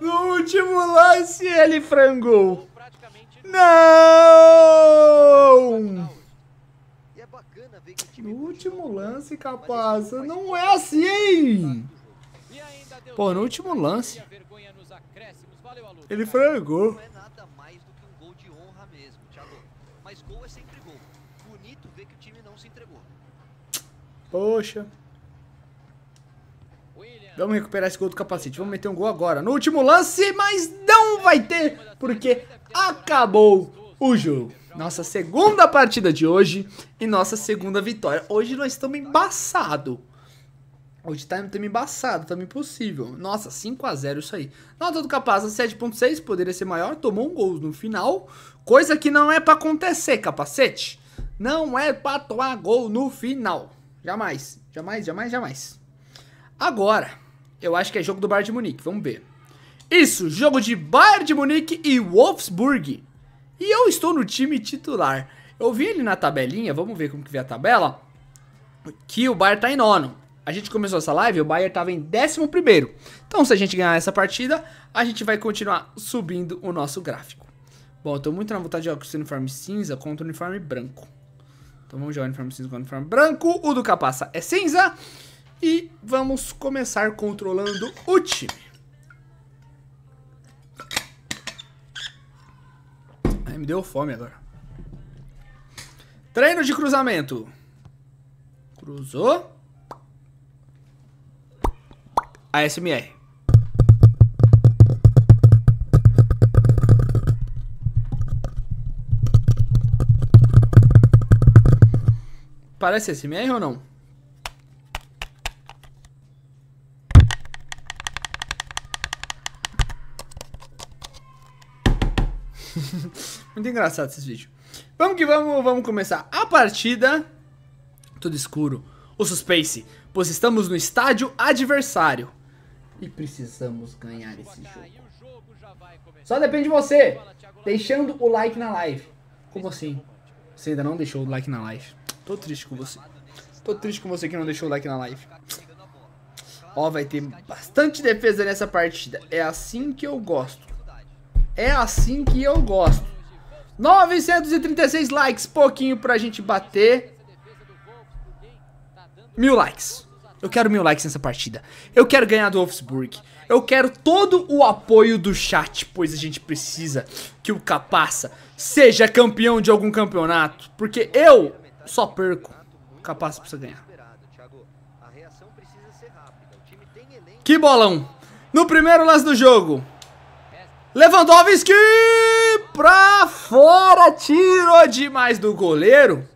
No último lance, ele frangou. Não! É no tá último lance, capaz. Não é assim! Tá Pô, no último né? lance. Ele frangou. É é Poxa. Vamos recuperar esse gol do capacete. Vamos meter um gol agora. No último lance, mas não vai ter, porque acabou o jogo. Nossa segunda partida de hoje e nossa segunda vitória. Hoje nós estamos embaçados. Hoje tá, estamos embaçado, estamos impossível. Nossa, 5x0 isso aí. Nota do Capaz, 7.6, poderia ser maior, tomou um gol no final. Coisa que não é para acontecer, capacete. Não é para tomar gol no final. Jamais, jamais, jamais, jamais. Agora, eu acho que é jogo do Bayern de Munique, vamos ver. Isso, jogo de Bayern de Munique e Wolfsburg. E eu estou no time titular. Eu vi ele na tabelinha, vamos ver como que vê a tabela. Que o Bayern tá em nono. A gente começou essa live, o Bayern estava em décimo primeiro. Então, se a gente ganhar essa partida, a gente vai continuar subindo o nosso gráfico. Bom, eu tô muito na vontade de jogar com esse uniforme cinza contra o uniforme branco. Então vamos jogar o uniforme cinza contra o uniforme branco. O do capaça é cinza. E vamos começar controlando o time. Ai, me deu fome agora. Treino de cruzamento. Cruzou. ASMR. Parece SMR ou não? Muito engraçado esses vídeos. Vamos que vamos, vamos começar a partida. Tudo escuro. O suspense, pois estamos no estádio adversário. E precisamos ganhar esse jogo. Só depende de você, deixando o like na live. Como assim? Você ainda não deixou o like na live. Tô triste com você. Tô triste com você que não deixou o like na live. Ó, vai ter bastante defesa nessa partida. É assim que eu gosto. É assim que eu gosto. 936 likes, pouquinho pra gente bater. Mil likes. Eu quero mil likes nessa partida. Eu quero ganhar do Wolfsburg. Eu quero todo o apoio do chat, pois a gente precisa que o Capaça seja campeão de algum campeonato. Porque eu só perco. O Capaça precisa ganhar. Que bolão! No primeiro lance do jogo, Lewandowski pra fora, tirou demais do goleiro.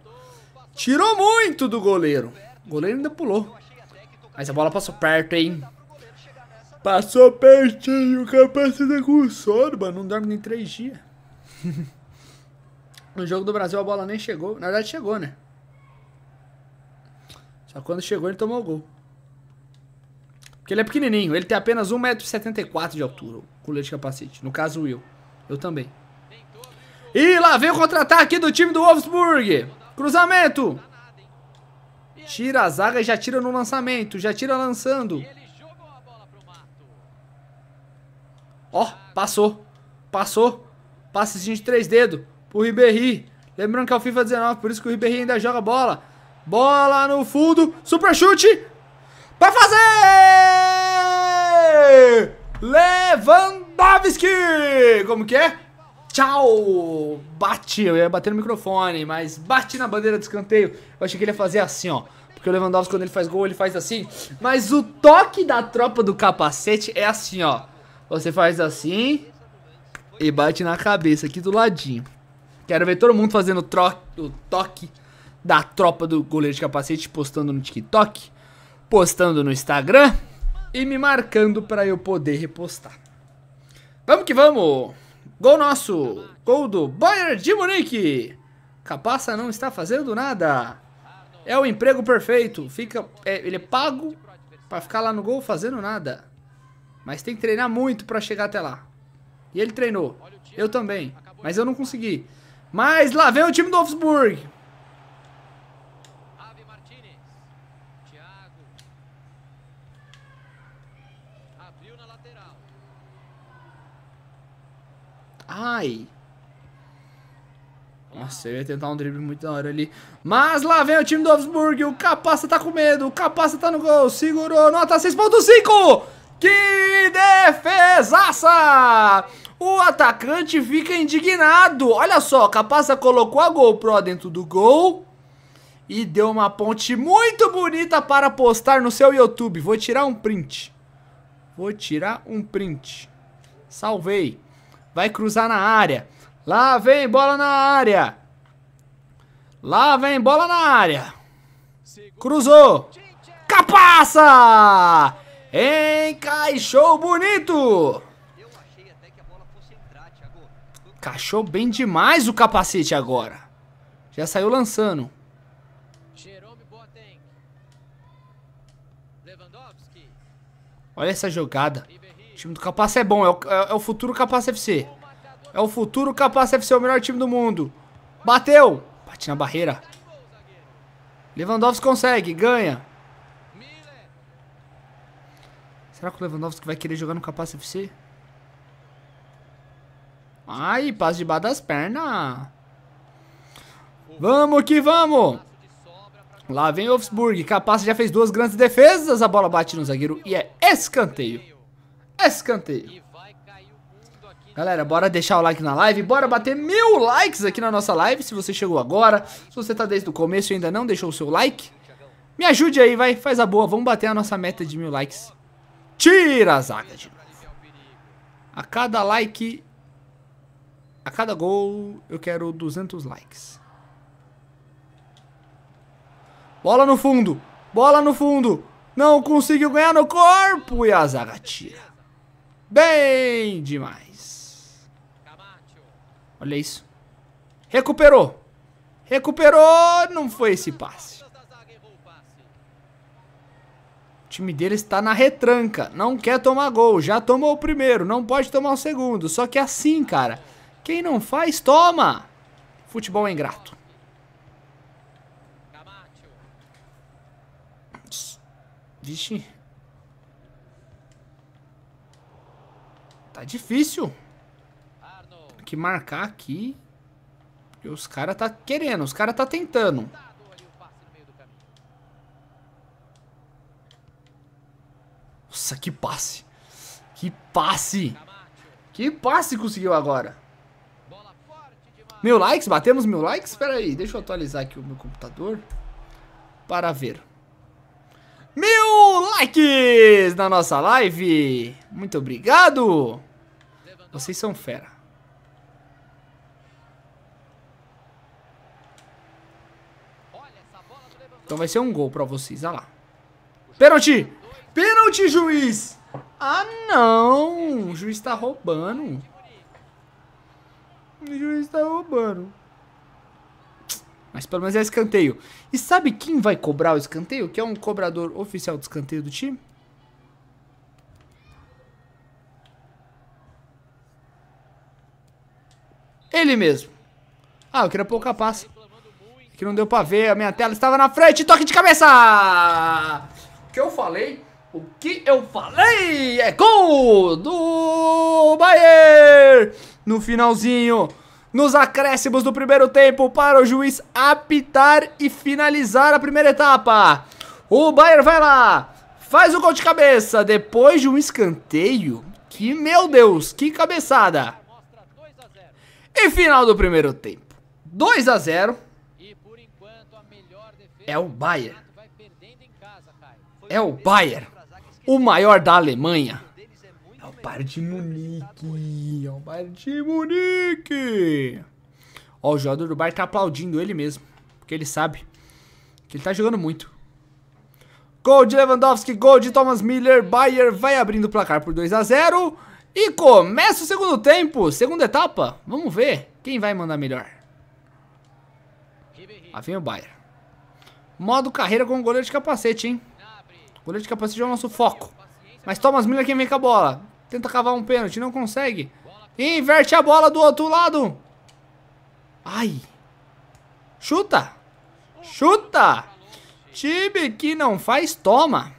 Tirou muito do goleiro. O goleiro ainda pulou. Mas a bola passou perto, hein? Passou pertinho, capaz de com sono, mano. Não dorme nem três dias. no jogo do Brasil a bola nem chegou. Na verdade chegou, né? Só quando chegou ele tomou o gol. Porque ele é pequenininho. Ele tem apenas 1,74m de altura pulei de capacete. No caso, Will, Eu também. E lá vem o contra-ataque do time do Wolfsburg. Cruzamento. Tira a zaga e já tira no lançamento. Já tira lançando. Ó, oh, passou. Passou. Passezinho de três dedos pro Ribéry. Lembrando que é o FIFA 19, por isso que o Ribéry ainda joga bola. Bola no fundo. Super chute. Pra fazer! Lewandowski! Como que é? Tchau! Bate, eu ia bater no microfone, mas bate na bandeira do escanteio. Eu achei que ele ia fazer assim, ó. Porque o Lewandowski, quando ele faz gol, ele faz assim. Mas o toque da tropa do capacete é assim, ó. Você faz assim e bate na cabeça aqui do ladinho. Quero ver todo mundo fazendo o toque da tropa do goleiro de capacete, postando no TikTok, postando no Instagram e me marcando para eu poder repostar. Vamos que vamos! Gol nosso! Gol do Bayern de Munique! Capaça não está fazendo nada. É o emprego perfeito. Fica, é, ele é pago para ficar lá no gol fazendo nada. Mas tem que treinar muito para chegar até lá. E ele treinou. Eu também. Mas eu não consegui. Mas lá vem o time do Wolfsburg. Ai. Nossa, eu ia tentar um drible muito da hora ali. Mas lá vem o time do Wolfsburg. O Capasta tá com medo. O Capasta tá no gol. Segurou. Nota 6.5. Que defesaça! O atacante fica indignado. Olha só, Capasta colocou a GoPro dentro do gol. E deu uma ponte muito bonita para postar no seu YouTube. Vou tirar um print. Vou tirar um print. Salvei vai cruzar na área. Lá vem bola na área. Lá vem bola na área. Cruzou. Capaça! Encaixou bonito. Encaixou bem demais o capacete agora. Já saiu lançando. Olha essa jogada time do Capaz é bom, é o, é, é o futuro Capaz FC. É o futuro Capaz FC, é o melhor time do mundo. Bateu! Bate na barreira. Lewandowski consegue, ganha. Será que o Lewandowski vai querer jogar no Capaz FC? Ai, de debaixo das pernas. Vamos que vamos! Lá vem Wolfsburg, capaz já fez duas grandes defesas, a bola bate no zagueiro e é escanteio escanteio. Galera, bora deixar o like na live, bora bater mil likes aqui na nossa live, se você chegou agora, se você tá desde o começo e ainda não deixou o seu like, me ajude aí, vai, faz a boa, vamos bater a nossa meta de mil likes. Tira a zaga de novo. A cada like, a cada gol, eu quero 200 likes. Bola no fundo, bola no fundo, não conseguiu ganhar no corpo e a zaga tira. Bem demais. Olha isso. Recuperou. Recuperou. Não foi esse passe. O time dele está na retranca. Não quer tomar gol. Já tomou o primeiro. Não pode tomar o segundo. Só que é assim, cara. Quem não faz, toma. Futebol é ingrato. Vixe. Tá difícil. Tem que marcar aqui. Porque os caras tá querendo, os caras tá tentando. Nossa, que passe. Que passe. Que passe conseguiu agora. Mil likes? Batemos mil likes? Espera aí, deixa eu atualizar aqui o meu computador. Para ver. Mil likes na nossa live. Muito obrigado. Vocês são fera. Então vai ser um gol pra vocês, olha lá. Pênalti! Pênalti, juiz! Ah, não! O juiz tá roubando. O juiz tá roubando. Mas pelo menos é escanteio. E sabe quem vai cobrar o escanteio? Que é um cobrador oficial do escanteio do time? Ele mesmo. Ah, eu queria pouca passa. Que não deu pra ver, a minha tela estava na frente. Toque de cabeça! O que eu falei? O que eu falei? É gol do Bayern! No finalzinho, nos acréscimos do primeiro tempo, para o juiz apitar e finalizar a primeira etapa. O Bayern vai lá, faz o gol de cabeça, depois de um escanteio. Que meu Deus, que cabeçada! E final do primeiro tempo. 2 a 0 É o Bayern. É o Bayern. O maior da Alemanha. É, é o Bayern de Munique. É o Bayern de Munique. Ó, o jogador do Bayern tá aplaudindo ele mesmo. Porque ele sabe que ele tá jogando muito. Gol de Lewandowski, gol de Thomas Miller. Bayern vai abrindo o placar por 2 a 0 e começa o segundo tempo, segunda etapa. Vamos ver quem vai mandar melhor. Lá vem o Bayern. Modo carreira com goleiro de capacete, hein? Goleiro de capacete é o nosso foco. Mas Thomas Miller é quem vem com a bola. Tenta cavar um pênalti, não consegue. E inverte a bola do outro lado. Ai. Chuta. Chuta. Time que não faz, toma.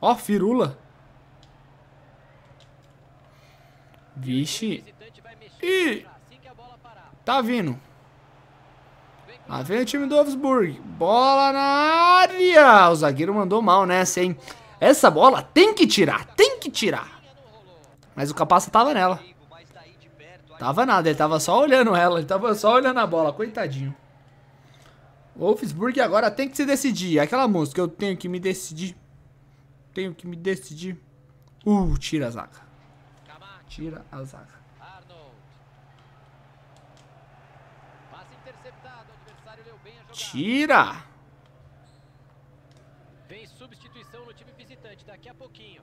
Ó, oh, firula. Vixe. Ih! Tá vindo. Lá vem o time do Wolfsburg. Bola na área. O zagueiro mandou mal nessa, hein? Essa bola tem que tirar, tem que tirar. Mas o Capaça tava nela. Tava nada, ele tava só olhando ela, ele tava só olhando a bola, coitadinho. Wolfsburg agora tem que se decidir. É aquela música, eu tenho que me decidir tenho que me decidir. Uh, tira a zaga. Tira a zaga. Tira! Vem substituição no time visitante daqui a pouquinho.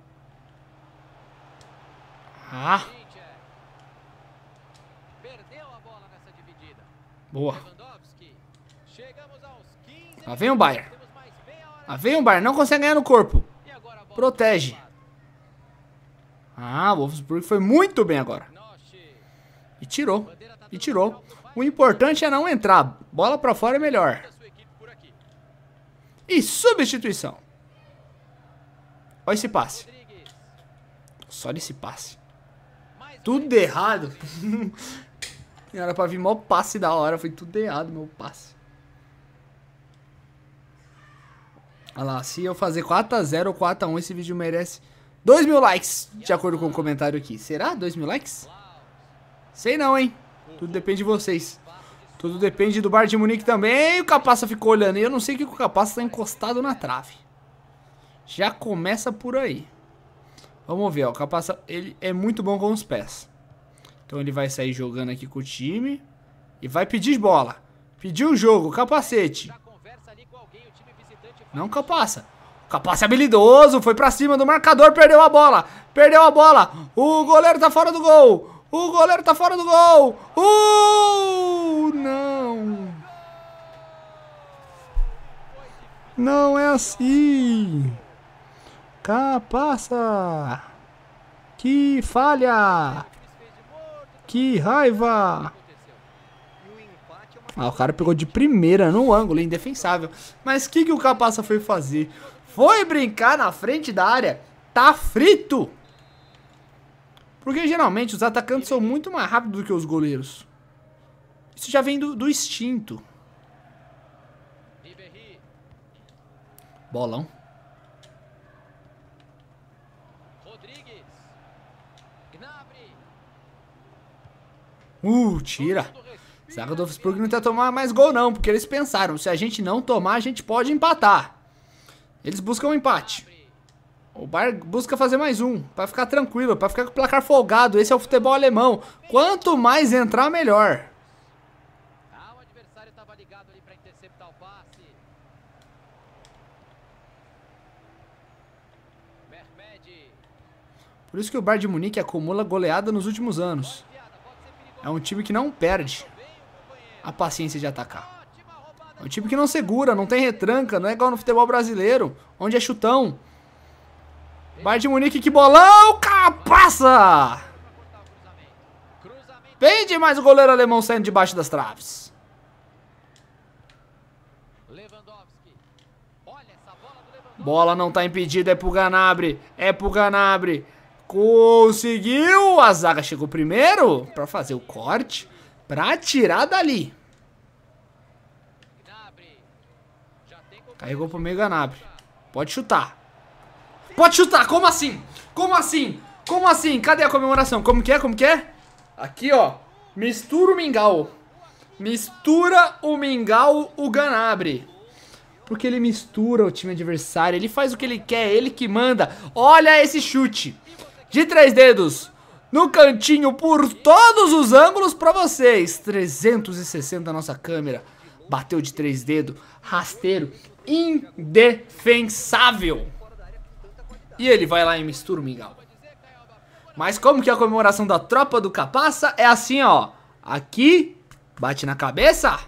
Ah! É. Perdeu a bola nessa dividida. Boa. Lá vem o Bayer. Lá vem o Bayer. Não consegue ganhar no corpo. Protege. Ah, Wolfsburg foi muito bem agora. E tirou. E tirou. O importante é não entrar. Bola pra fora é melhor. E substituição. Olha esse passe. Só nesse passe. Tudo errado. Era pra vir mó passe da hora. Foi tudo errado, meu passe. Olha lá, se eu fazer 4x0 ou 4x1, esse vídeo merece 2 mil likes, de acordo com o comentário aqui. Será 2 mil likes? Sei não, hein? Tudo depende de vocês. Tudo depende do Bar de Munique também. E o Capaça ficou olhando. E eu não sei que o Capaça tá encostado na trave. Já começa por aí. Vamos ver, ó. O Capaça, ele é muito bom com os pés. Então ele vai sair jogando aqui com o time. E vai pedir bola. Pediu o jogo, capacete. Não Capaça. capaça é habilidoso, foi pra cima do marcador, perdeu a bola. Perdeu a bola. O goleiro tá fora do gol. O goleiro tá fora do gol. Uh, não. Não é assim. Capaça. Que falha. Que raiva. Ah, o cara pegou de primeira no ângulo, indefensável. Mas o que, que o Capassa foi fazer? Foi brincar na frente da área. Tá frito! Porque geralmente os atacantes são muito mais rápidos do que os goleiros. Isso já vem do, do instinto. Bolão. Uh, tira. Zaga do Wolfsburg não quer tomar mais gol não, porque eles pensaram, se a gente não tomar, a gente pode empatar. Eles buscam um empate. O Bar busca fazer mais um, para ficar tranquilo, para ficar com o placar folgado. Esse é o futebol alemão. Quanto mais entrar, melhor. Por isso que o Bayern de Munique acumula goleada nos últimos anos. É um time que não perde a paciência de atacar. É um time que não segura, não tem retranca, não é igual no futebol brasileiro, onde é chutão. Bayern de Munique, que bolão! Capaça! Bem demais o goleiro alemão saindo debaixo das traves. Bola não tá impedida, é pro Ganabre, é pro Ganabre. Conseguiu! A zaga chegou primeiro para fazer o corte. Pra tirar dali. Carregou pro meio Ganabre. Pode chutar. Pode chutar! Como assim? Como assim? Como assim? Cadê a comemoração? Como que é? Como que é? Aqui, ó. Mistura o mingau. Mistura o mingau, o Ganabre. Porque ele mistura o time adversário. Ele faz o que ele quer. É ele que manda. Olha esse chute. De três dedos no cantinho por todos os ângulos para vocês. 360 a nossa câmera. Bateu de três dedos, rasteiro, indefensável. E ele vai lá e mistura o mingau. Mas como que é a comemoração da tropa do capaça é assim, ó. Aqui, bate na cabeça.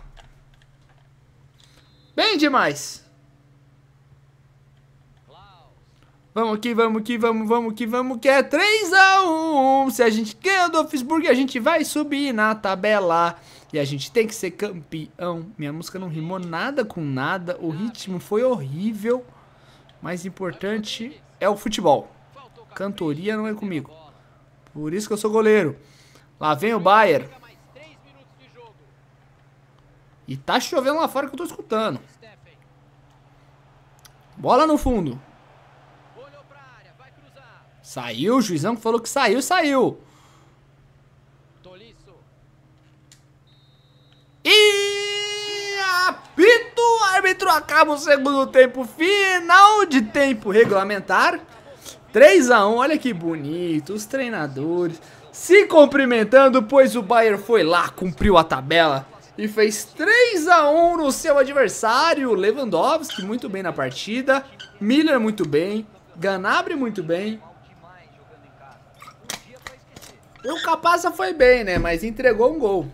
Bem demais. Vamos que vamos que vamos, vamos que vamos, que é 3x1. Se a gente ganha o Dolphsburg, a gente vai subir na tabela. E a gente tem que ser campeão. Minha música não rimou nada com nada. O ritmo foi horrível. Mais importante é o futebol. Cantoria não é comigo. Por isso que eu sou goleiro. Lá vem o Bayer. E tá chovendo lá fora que eu tô escutando. Bola no fundo. Saiu, o juizão que falou que saiu, saiu. E apito, o árbitro acaba o segundo tempo, final de tempo regulamentar. 3 a 1 olha que bonito, os treinadores se cumprimentando, pois o Bayern foi lá, cumpriu a tabela e fez 3 a 1 no seu adversário, Lewandowski muito bem na partida, Miller muito bem, Ganabre muito bem, o Capaça foi bem, né? Mas entregou um gol.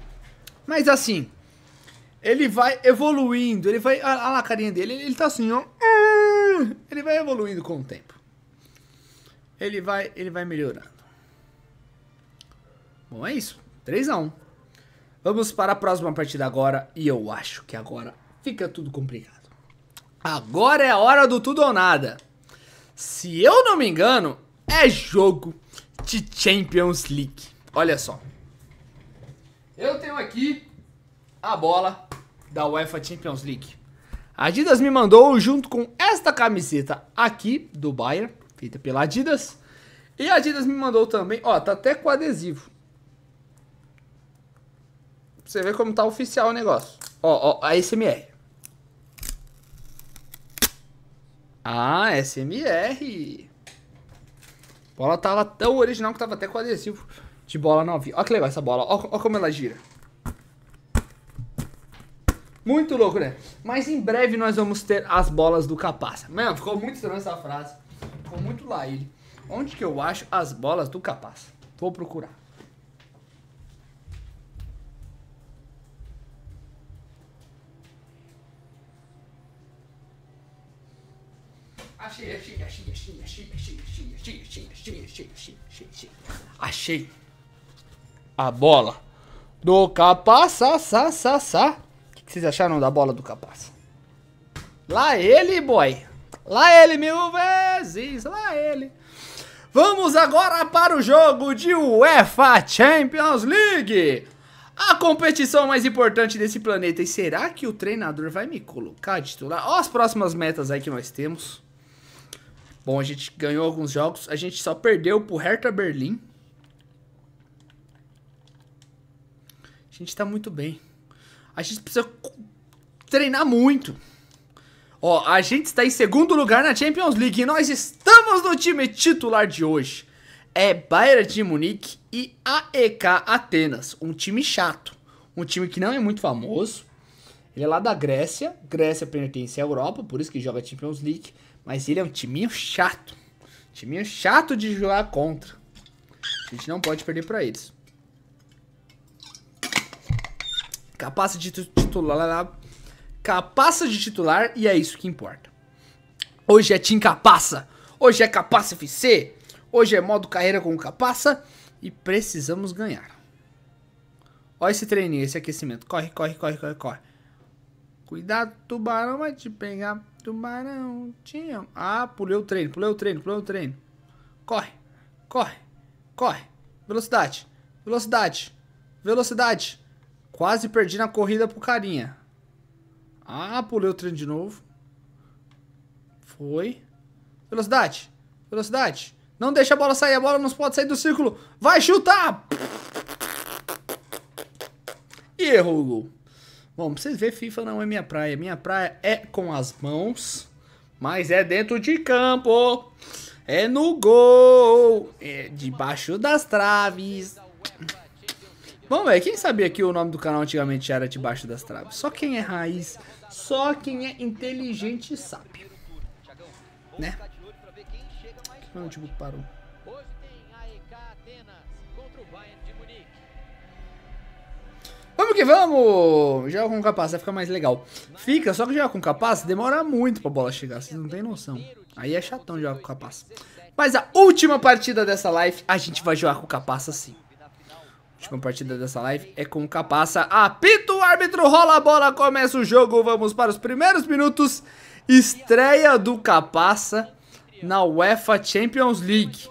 Mas assim, ele vai evoluindo, ele vai. Olha lá a carinha dele, ele, ele tá assim, ó. Ele vai evoluindo com o tempo. Ele vai, ele vai melhorando. Bom, é isso. 3x1. Vamos para a próxima partida agora. E eu acho que agora fica tudo complicado. Agora é a hora do tudo ou nada. Se eu não me engano, é jogo de Champions League. Olha só. Eu tenho aqui a bola da UEFA Champions League. A Adidas me mandou junto com esta camiseta aqui do Bayern, feita pela Adidas. E a Adidas me mandou também, ó, tá até com adesivo. você vê como tá oficial o negócio. Ó, ó, a SMR. Ah, SMR bola tava tão original que tava até com adesivo de bola novinha. Olha que legal essa bola. Olha, como ela gira. Muito louco, né? Mas em breve nós vamos ter as bolas do Capaça. Mano, ficou muito estranha essa frase. Ficou muito lá ele. Onde que eu acho as bolas do Capaça? Vou procurar. achei, a bola do capaça, sa, sa, sa, sa. O que, vocês acharam da bola do capaça? Lá ele, boy. Lá ele mil vezes, lá ele. Vamos agora para o jogo de UEFA Champions League. A competição mais importante desse planeta. E será que o treinador vai me colocar titular? Olha as próximas metas aí que nós temos. Bom, a gente ganhou alguns jogos. A gente só perdeu pro Hertha Berlim. A gente tá muito bem. A gente precisa treinar muito. Ó, a gente está em segundo lugar na Champions League e nós estamos no time titular de hoje. É Bayern de Munique e AEK Atenas, um time chato, um time que não é muito famoso. Ele é lá da Grécia, Grécia pertence à Europa, por isso que joga Champions League. Mas ele é um timinho chato. Timinho chato de jogar contra. A gente não pode perder pra eles. Capaz de titular. Capaz de titular e é isso que importa. Hoje é Team Capaça. Hoje é Capaça FC. Hoje é modo carreira com Capaça. E precisamos ganhar. Olha esse treininho, esse aquecimento. Corre, corre, corre, corre, corre. Cuidado, tubarão vai te pegar. Tubarão, tinha. Ah, pulei o treino, pulei o treino, pulei o treino. Corre, corre, corre. Velocidade, velocidade, velocidade. Quase perdi na corrida pro carinha. Ah, pulei o treino de novo. Foi. Velocidade, velocidade. Não deixa a bola sair, a bola não pode sair do círculo. Vai chutar! E errou o gol. Bom, pra vocês verem, FIFA não é minha praia. Minha praia é com as mãos, mas é dentro de campo. É no gol. É debaixo das traves. Bom, velho, quem sabia que o nome do canal antigamente era Debaixo das Traves? Só quem é raiz, só quem é inteligente sabe. Né? Não, tipo, parou. Vamos que vamos! Joga com capaz, vai ficar mais legal. Fica, só que jogar com capaz demora muito pra bola chegar, vocês não tem noção. Aí é chatão jogar com capaz. Mas a última partida dessa live, a gente vai jogar com capaça sim. Última partida dessa live é com capaça. Apita o árbitro, rola a bola, começa o jogo. Vamos para os primeiros minutos. Estreia do capaça na UEFA Champions League.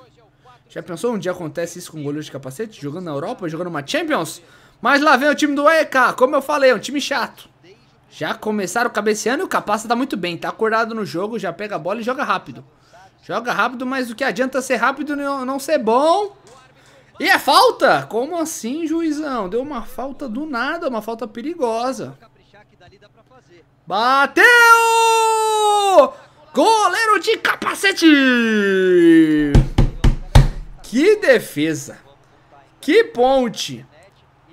Já pensou um dia acontece isso com um goleiro de capacete? Jogando na Europa, jogando uma Champions? Mas lá vem o time do EK, como eu falei, é um time chato. Já começaram cabeceando e o Capasta tá muito bem. Tá acordado no jogo, já pega a bola e joga rápido. Joga rápido, mas o que adianta ser rápido não ser bom? E é falta? Como assim, juizão? Deu uma falta do nada, uma falta perigosa. Bateu! Goleiro de capacete! Que defesa! Que ponte!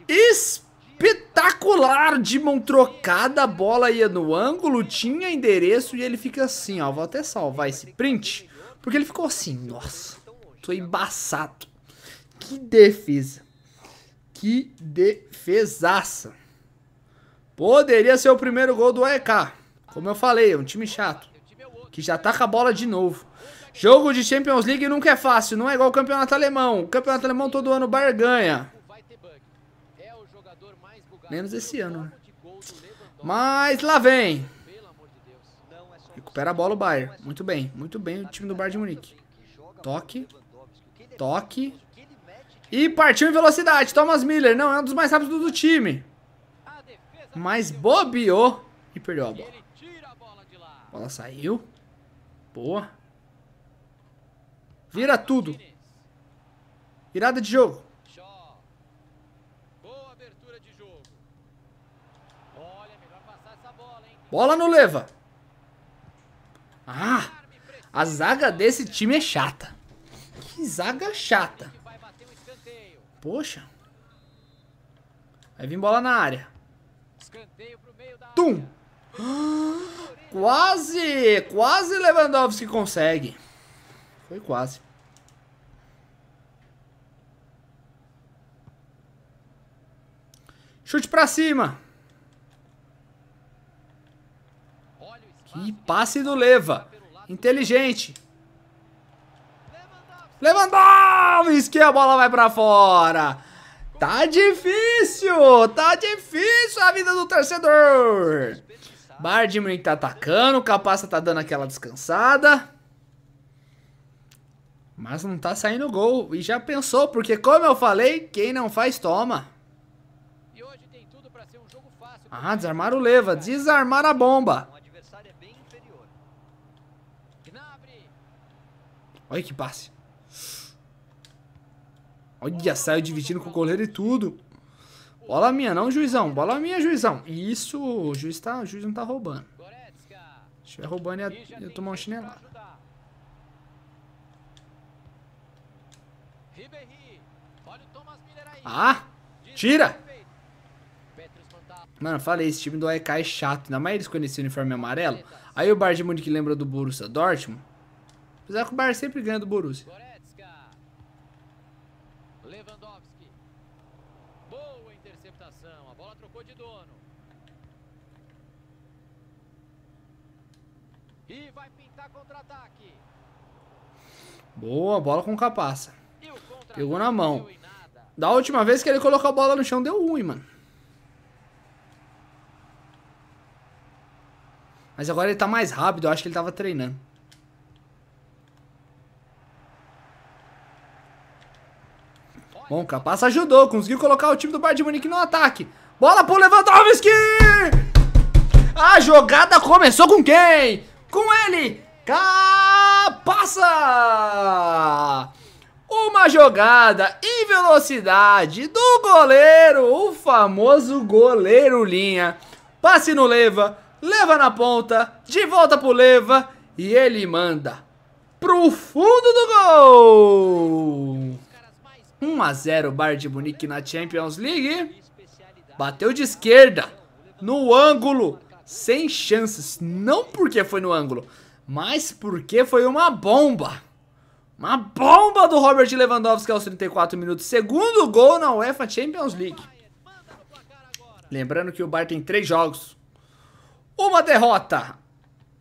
espetacular de mão trocada, a bola ia no ângulo, tinha endereço e ele fica assim, ó, vou até salvar esse print, porque ele ficou assim, nossa, tô embaçado. Que defesa. Que defesaça. Poderia ser o primeiro gol do EK. Como eu falei, é um time chato. Que já taca tá a bola de novo. Jogo de Champions League nunca é fácil. Não é igual o campeonato alemão. O campeonato alemão todo ano barganha. Menos esse ano, né? Mas lá vem. Recupera a bola o Bayern. Muito bem, muito bem o time do Bayern de Munique. Toque. Toque. E partiu em velocidade. Thomas Miller. Não, é um dos mais rápidos do time. Mas bobeou e perdeu a bola. A bola saiu. Boa. Vira tudo. Virada de jogo. Bola no leva. Ah, a zaga desse time é chata. Que zaga chata. Poxa. Vai vir bola na área. Tum. Ah, quase, quase Lewandowski consegue. Foi quase. Chute pra cima. E passe do Leva. Inteligente. Lewandowski, que a bola vai para fora. Tá difícil, tá difícil a vida do torcedor. Bardimir tá atacando, o Capaça tá dando aquela descansada. Mas não tá saindo gol. E já pensou, porque como eu falei, quem não faz, toma. Ah, desarmar o Leva, desarmar a bomba. Olha que passe. Olha, saiu dividindo com o goleiro e tudo. Bola minha, não, juizão. Bola minha, juizão. Isso, o juiz, tá, o juiz não tá roubando. Se tiver roubando, ia, ia tomar um chinelado. Ah! Tira! Mano, falei, esse time do AEK é chato. Ainda mais eles com o uniforme amarelo. Aí o Bayern que lembra do Borussia Dortmund. Apesar que o Bayern sempre ganha do Borussia. Lewandowski. Boa interceptação. A bola trocou de dono. E vai pintar contra-ataque. Boa, bola com capaça. Pegou na mão. Da última vez que ele colocou a bola no chão, deu ruim, mano. Mas agora ele tá mais rápido, eu acho que ele tava treinando. Bom, Capaz ajudou, conseguiu colocar o time do Bayern de Munique no ataque. Bola pro Lewandowski! A jogada começou com quem? Com ele, Capaça! Uma jogada em velocidade do goleiro, o famoso goleiro linha. Passe no Leva, leva na ponta, de volta pro Leva e ele manda pro fundo do gol! 1 a 0 Bar de Munique na Champions League. Bateu de esquerda, no ângulo, sem chances. Não porque foi no ângulo, mas porque foi uma bomba. Uma bomba do Robert Lewandowski aos 34 minutos. Segundo gol na UEFA Champions League. Lembrando que o Bar tem três jogos. Uma derrota.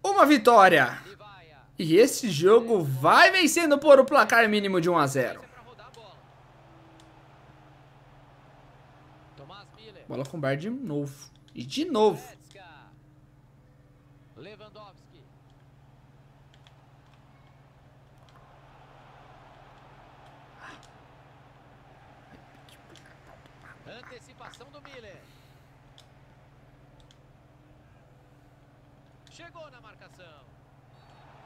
Uma vitória. E esse jogo vai vencendo por o um placar mínimo de 1 a 0. Bola com bar de novo. E de novo. Lewandowski. Antecipação do Miller. Chegou na marcação.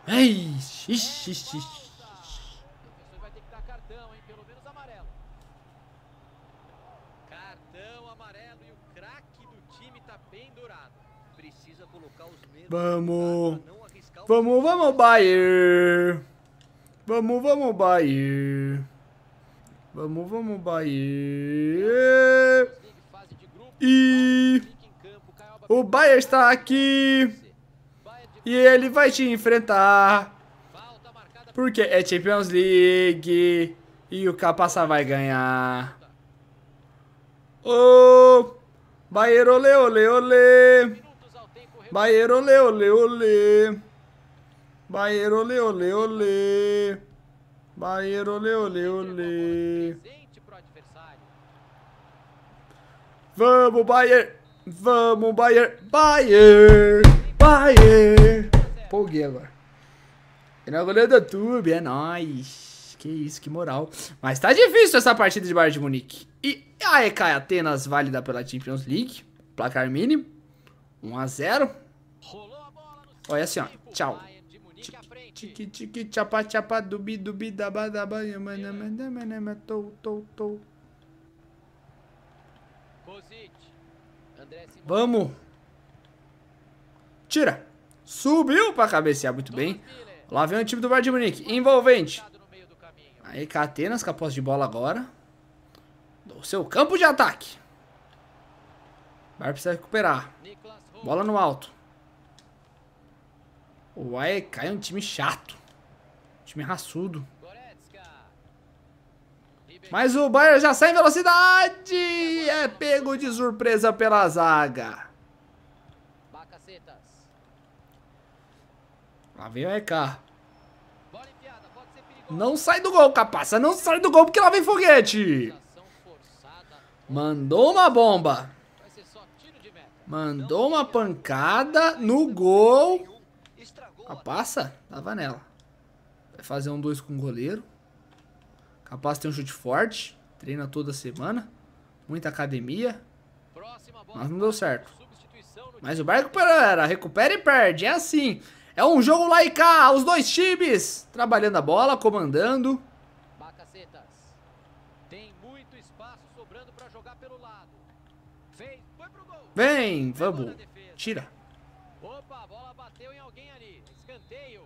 Ai, xixi, xixi. bem dourado. Precisa colocar os Vamos. Vamos, vamos, Bayern. Vamos, vamos, Bayern. Vamos, vamos, Bayern. E o Bayern está aqui. E ele vai te enfrentar. Porque é Champions League. E o Capassa vai ganhar. Oh! Baiero, olê, olê, olê. Baiero, olê, olê, olê. Baiero, olê, olê, olê. Baiero, olê, olê, olê. Vamos, Bayer. Vamos, Bayer. Bayer. Bayer. Empolguei agora. É na goleira do YouTube, é nóis. Que isso, que moral. Mas tá difícil essa partida de Bayern de Munique. E a EK Atenas válida pela Champions League. Placar mínimo. 1x0. Olha assim, ó. Tchau. Tiki tiki tchapa tchapa dubi dubi daba daba yamana manama nama tou tou tou. Vamos. Tira. Subiu pra cabecear muito bem. Lá vem o time do Bayern de Munique. Envolvente. A Catenas, Atenas com a posse de bola agora. Do seu campo de ataque. Bar precisa recuperar. Bola no alto. O AEK é um time chato. time raçudo. Mas o Bayern já sai em velocidade. É pego de surpresa pela zaga. Lá vem o EK. Não sai do gol, capaça. Não sai do gol porque lá vem foguete. Mandou uma bomba. Mandou uma pancada no gol. A passa, tava nela. Vai fazer um 2 com o goleiro. Capaça tem um chute forte. Treina toda semana. Muita academia. Mas não deu certo. Mas o barco para recupera e perde. É assim. É um jogo lá e cá, os dois times trabalhando a bola, comandando. Bacacetas. Tem muito espaço sobrando para jogar pelo lado. foi pro gol. Vem, vamos. Tira. Opa, a bola bateu em alguém ali. Escanteio.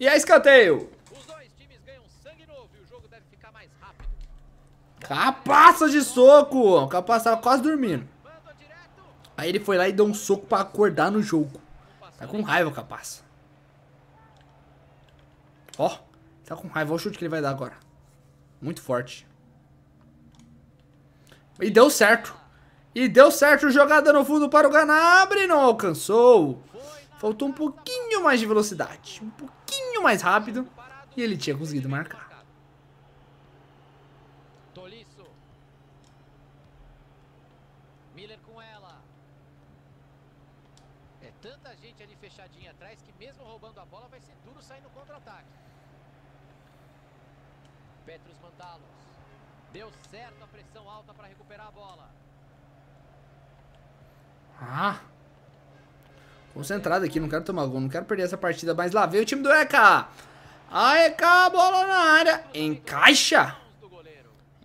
E é escanteio. Os dois times ganham sangue novo e o jogo deve ficar mais rápido. Capaça de soco. O capaz tava quase dormindo. Aí ele foi lá e deu um soco para acordar no jogo. Tá com raiva, capaz. Ó, oh, tá com raiva. Olha o chute que ele vai dar agora. Muito forte. E deu certo. E deu certo. Jogada no fundo para o Ganabre. Não alcançou. Faltou um pouquinho mais de velocidade. Um pouquinho mais rápido. E ele tinha conseguido marcar. Miller com ela. É tanta gente ali fechadinha atrás que mesmo roubando a bola vai ser duro sair no contra-ataque. Petrus Mandalos. Deu certo a pressão alta para recuperar a bola. Ah! Concentrado aqui, não quero tomar gol, não quero perder essa partida, mas lá vem o time do EK. A EK, bola na área. Encaixa.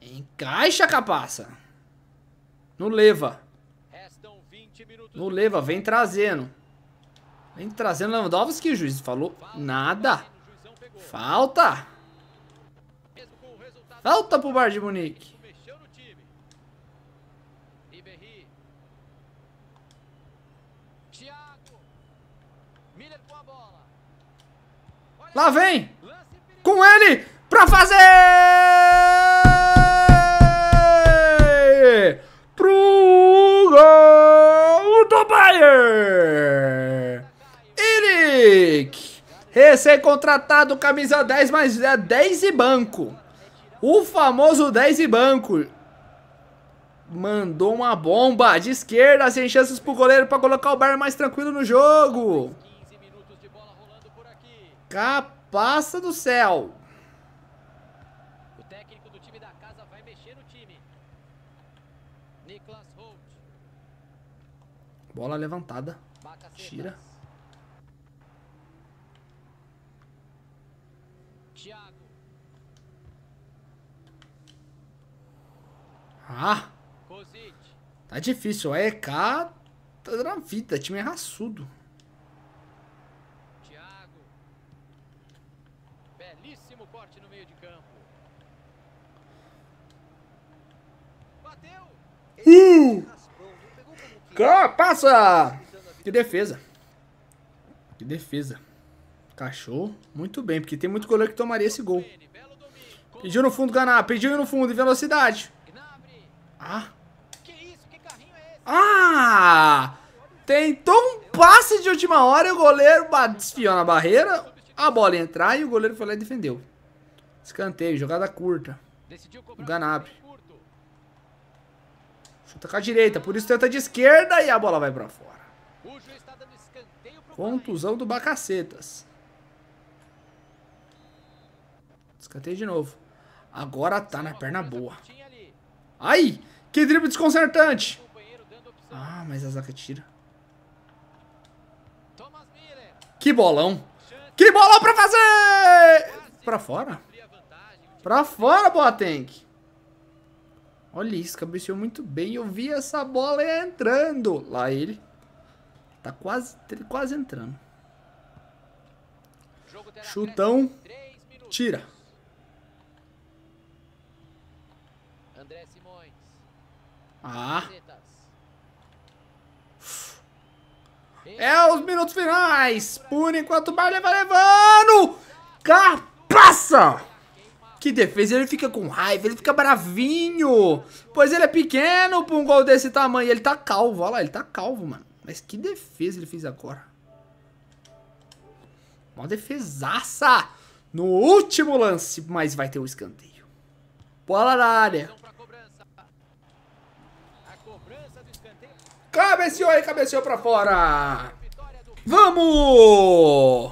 Encaixa, capaça. No leva. No leva, vem trazendo. Vem trazendo Lewandowski, o juiz falou nada. Falta. Alta pro Bar de Munique. Lá vem! Com ele! Pra fazer! Pro gol do Bayer! Eric! Recém-contratado, camisa 10, mais 10 e banco. O famoso 10 e banco. Mandou uma bomba de esquerda, sem chances pro goleiro para colocar o Bayern mais tranquilo no jogo. Capaça do céu. O técnico do time da casa vai mexer no time. Niklas Holt. Bola levantada. Tira. Thiago. Ah! Tá difícil. O EK tá dando uma vida. Time é raçudo. Thiago. Belíssimo corte no meio de campo. Bateu! Uh! passa! Que defesa. Que defesa. Cachorro Muito bem, porque tem muito goleiro que tomaria esse gol. Pediu no fundo, ganar. Pediu no fundo. E velocidade. Ah! É ah! Tentou um passe de última hora e o goleiro desfiou na barreira. A bola ia entrar e o goleiro foi lá e defendeu. Escanteio, jogada curta. O Ganap. Chuta com a direita, por isso tenta de esquerda e a bola vai pra fora. Tá Contusão do Bacacetas. Escanteio de novo. Agora tá na perna boa. Ai! Que drible desconcertante. Ah, mas a zaga tira. Que bolão. Que bolão pra fazer! Pra fora? Pra fora, Boateng. Olha isso, cabeceou muito bem. Eu vi essa bola entrando. Lá ele. Tá quase, quase entrando. Chutão. Tira. André ah. É os minutos finais. Por enquanto o Bayern vai levando. Carpaça! Que defesa, ele fica com raiva, ele fica bravinho. Pois ele é pequeno pra um gol desse tamanho. Ele tá calvo, olha lá, ele tá calvo, mano. Mas que defesa ele fez agora. Uma defesaça no último lance, mas vai ter o um escanteio. Bola na área. Cabeceou aí, cabeceou pra fora. Vamos!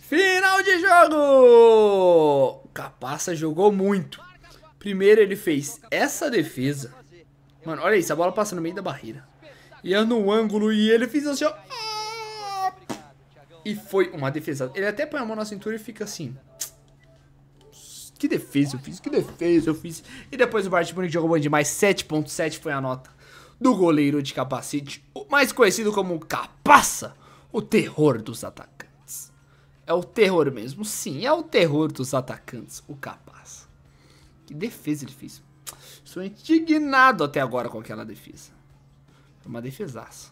Final de jogo! Capassa jogou muito. Primeiro ele fez essa defesa. Mano, olha isso, a bola passa no meio da barreira. E é no ângulo e ele fez assim, ó. E foi uma defesa. Ele até põe a mão na cintura e fica assim. Que defesa eu fiz, que defesa eu fiz. E depois o Bart Bonic jogou bom demais. 7.7 foi a nota do goleiro de capacete, mais conhecido como Capaça, o terror dos atacantes. É o terror mesmo, sim, é o terror dos atacantes, o Capaça. Que defesa ele fez. Estou indignado até agora com aquela defesa. É uma defesaça.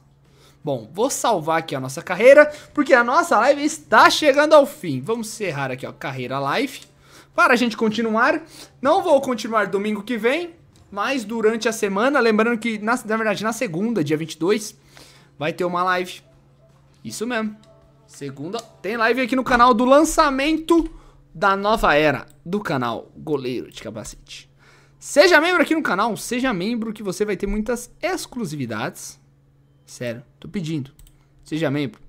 Bom, vou salvar aqui a nossa carreira, porque a nossa live está chegando ao fim. Vamos encerrar aqui, ó, carreira live. Para a gente continuar, não vou continuar domingo que vem, mas durante a semana, lembrando que, na, na verdade, na segunda, dia 22, vai ter uma live. Isso mesmo. Segunda, tem live aqui no canal do lançamento da nova era do canal Goleiro de Capacete. Seja membro aqui no canal, seja membro que você vai ter muitas exclusividades. Sério, tô pedindo. Seja membro,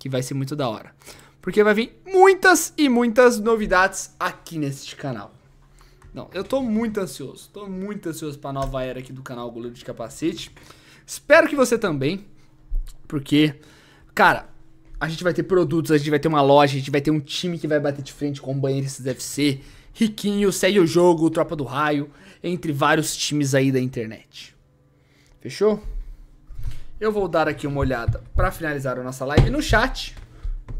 que vai ser muito da hora. Porque vai vir muitas e muitas novidades aqui neste canal. Não, eu tô muito ansioso. Tô muito ansioso pra nova era aqui do canal Goleiro de Capacete. Espero que você também. Porque, cara, a gente vai ter produtos, a gente vai ter uma loja, a gente vai ter um time que vai bater de frente com o banheiristas FC, Riquinho, Segue o Jogo, Tropa do Raio, entre vários times aí da internet. Fechou? Eu vou dar aqui uma olhada para finalizar a nossa live no chat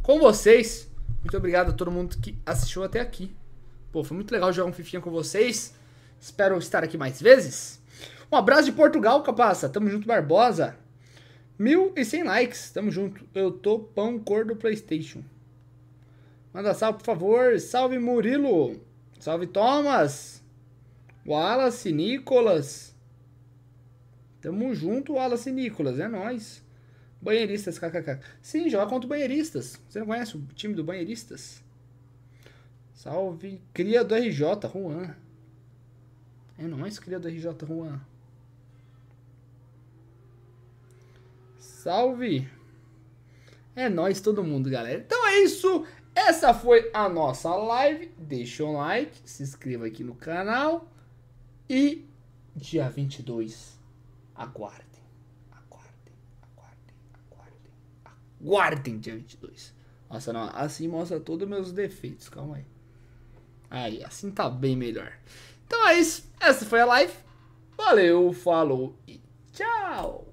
com vocês. Muito obrigado a todo mundo que assistiu até aqui. Pô, foi muito legal jogar um fifinha com vocês. Espero estar aqui mais vezes. Um abraço de Portugal, capaça. Tamo junto, Barbosa. Mil e cem likes. Tamo junto. Eu tô pão cor do PlayStation. Manda salve, por favor. Salve, Murilo. Salve, Thomas. Wallace, Nicolas. Tamo junto, Wallace e Nicolas. É nóis. Banheiristas, kkk. Sim, joga contra o Banheiristas. Você não conhece o time do Banheiristas? Salve. Cria do RJ, Juan. É nóis, cria do RJ, Juan. Salve. É nóis todo mundo, galera. Então é isso. Essa foi a nossa live. Deixa um like, se inscreva aqui no canal. E dia 22, aguardem. Aguardem, aguardem, aguardem. Aguardem dia 22. Nossa, não. Assim mostra todos os meus defeitos. Calma aí. Aí, assim tá bem melhor. Então é isso. Essa foi a live. Valeu, falou e tchau!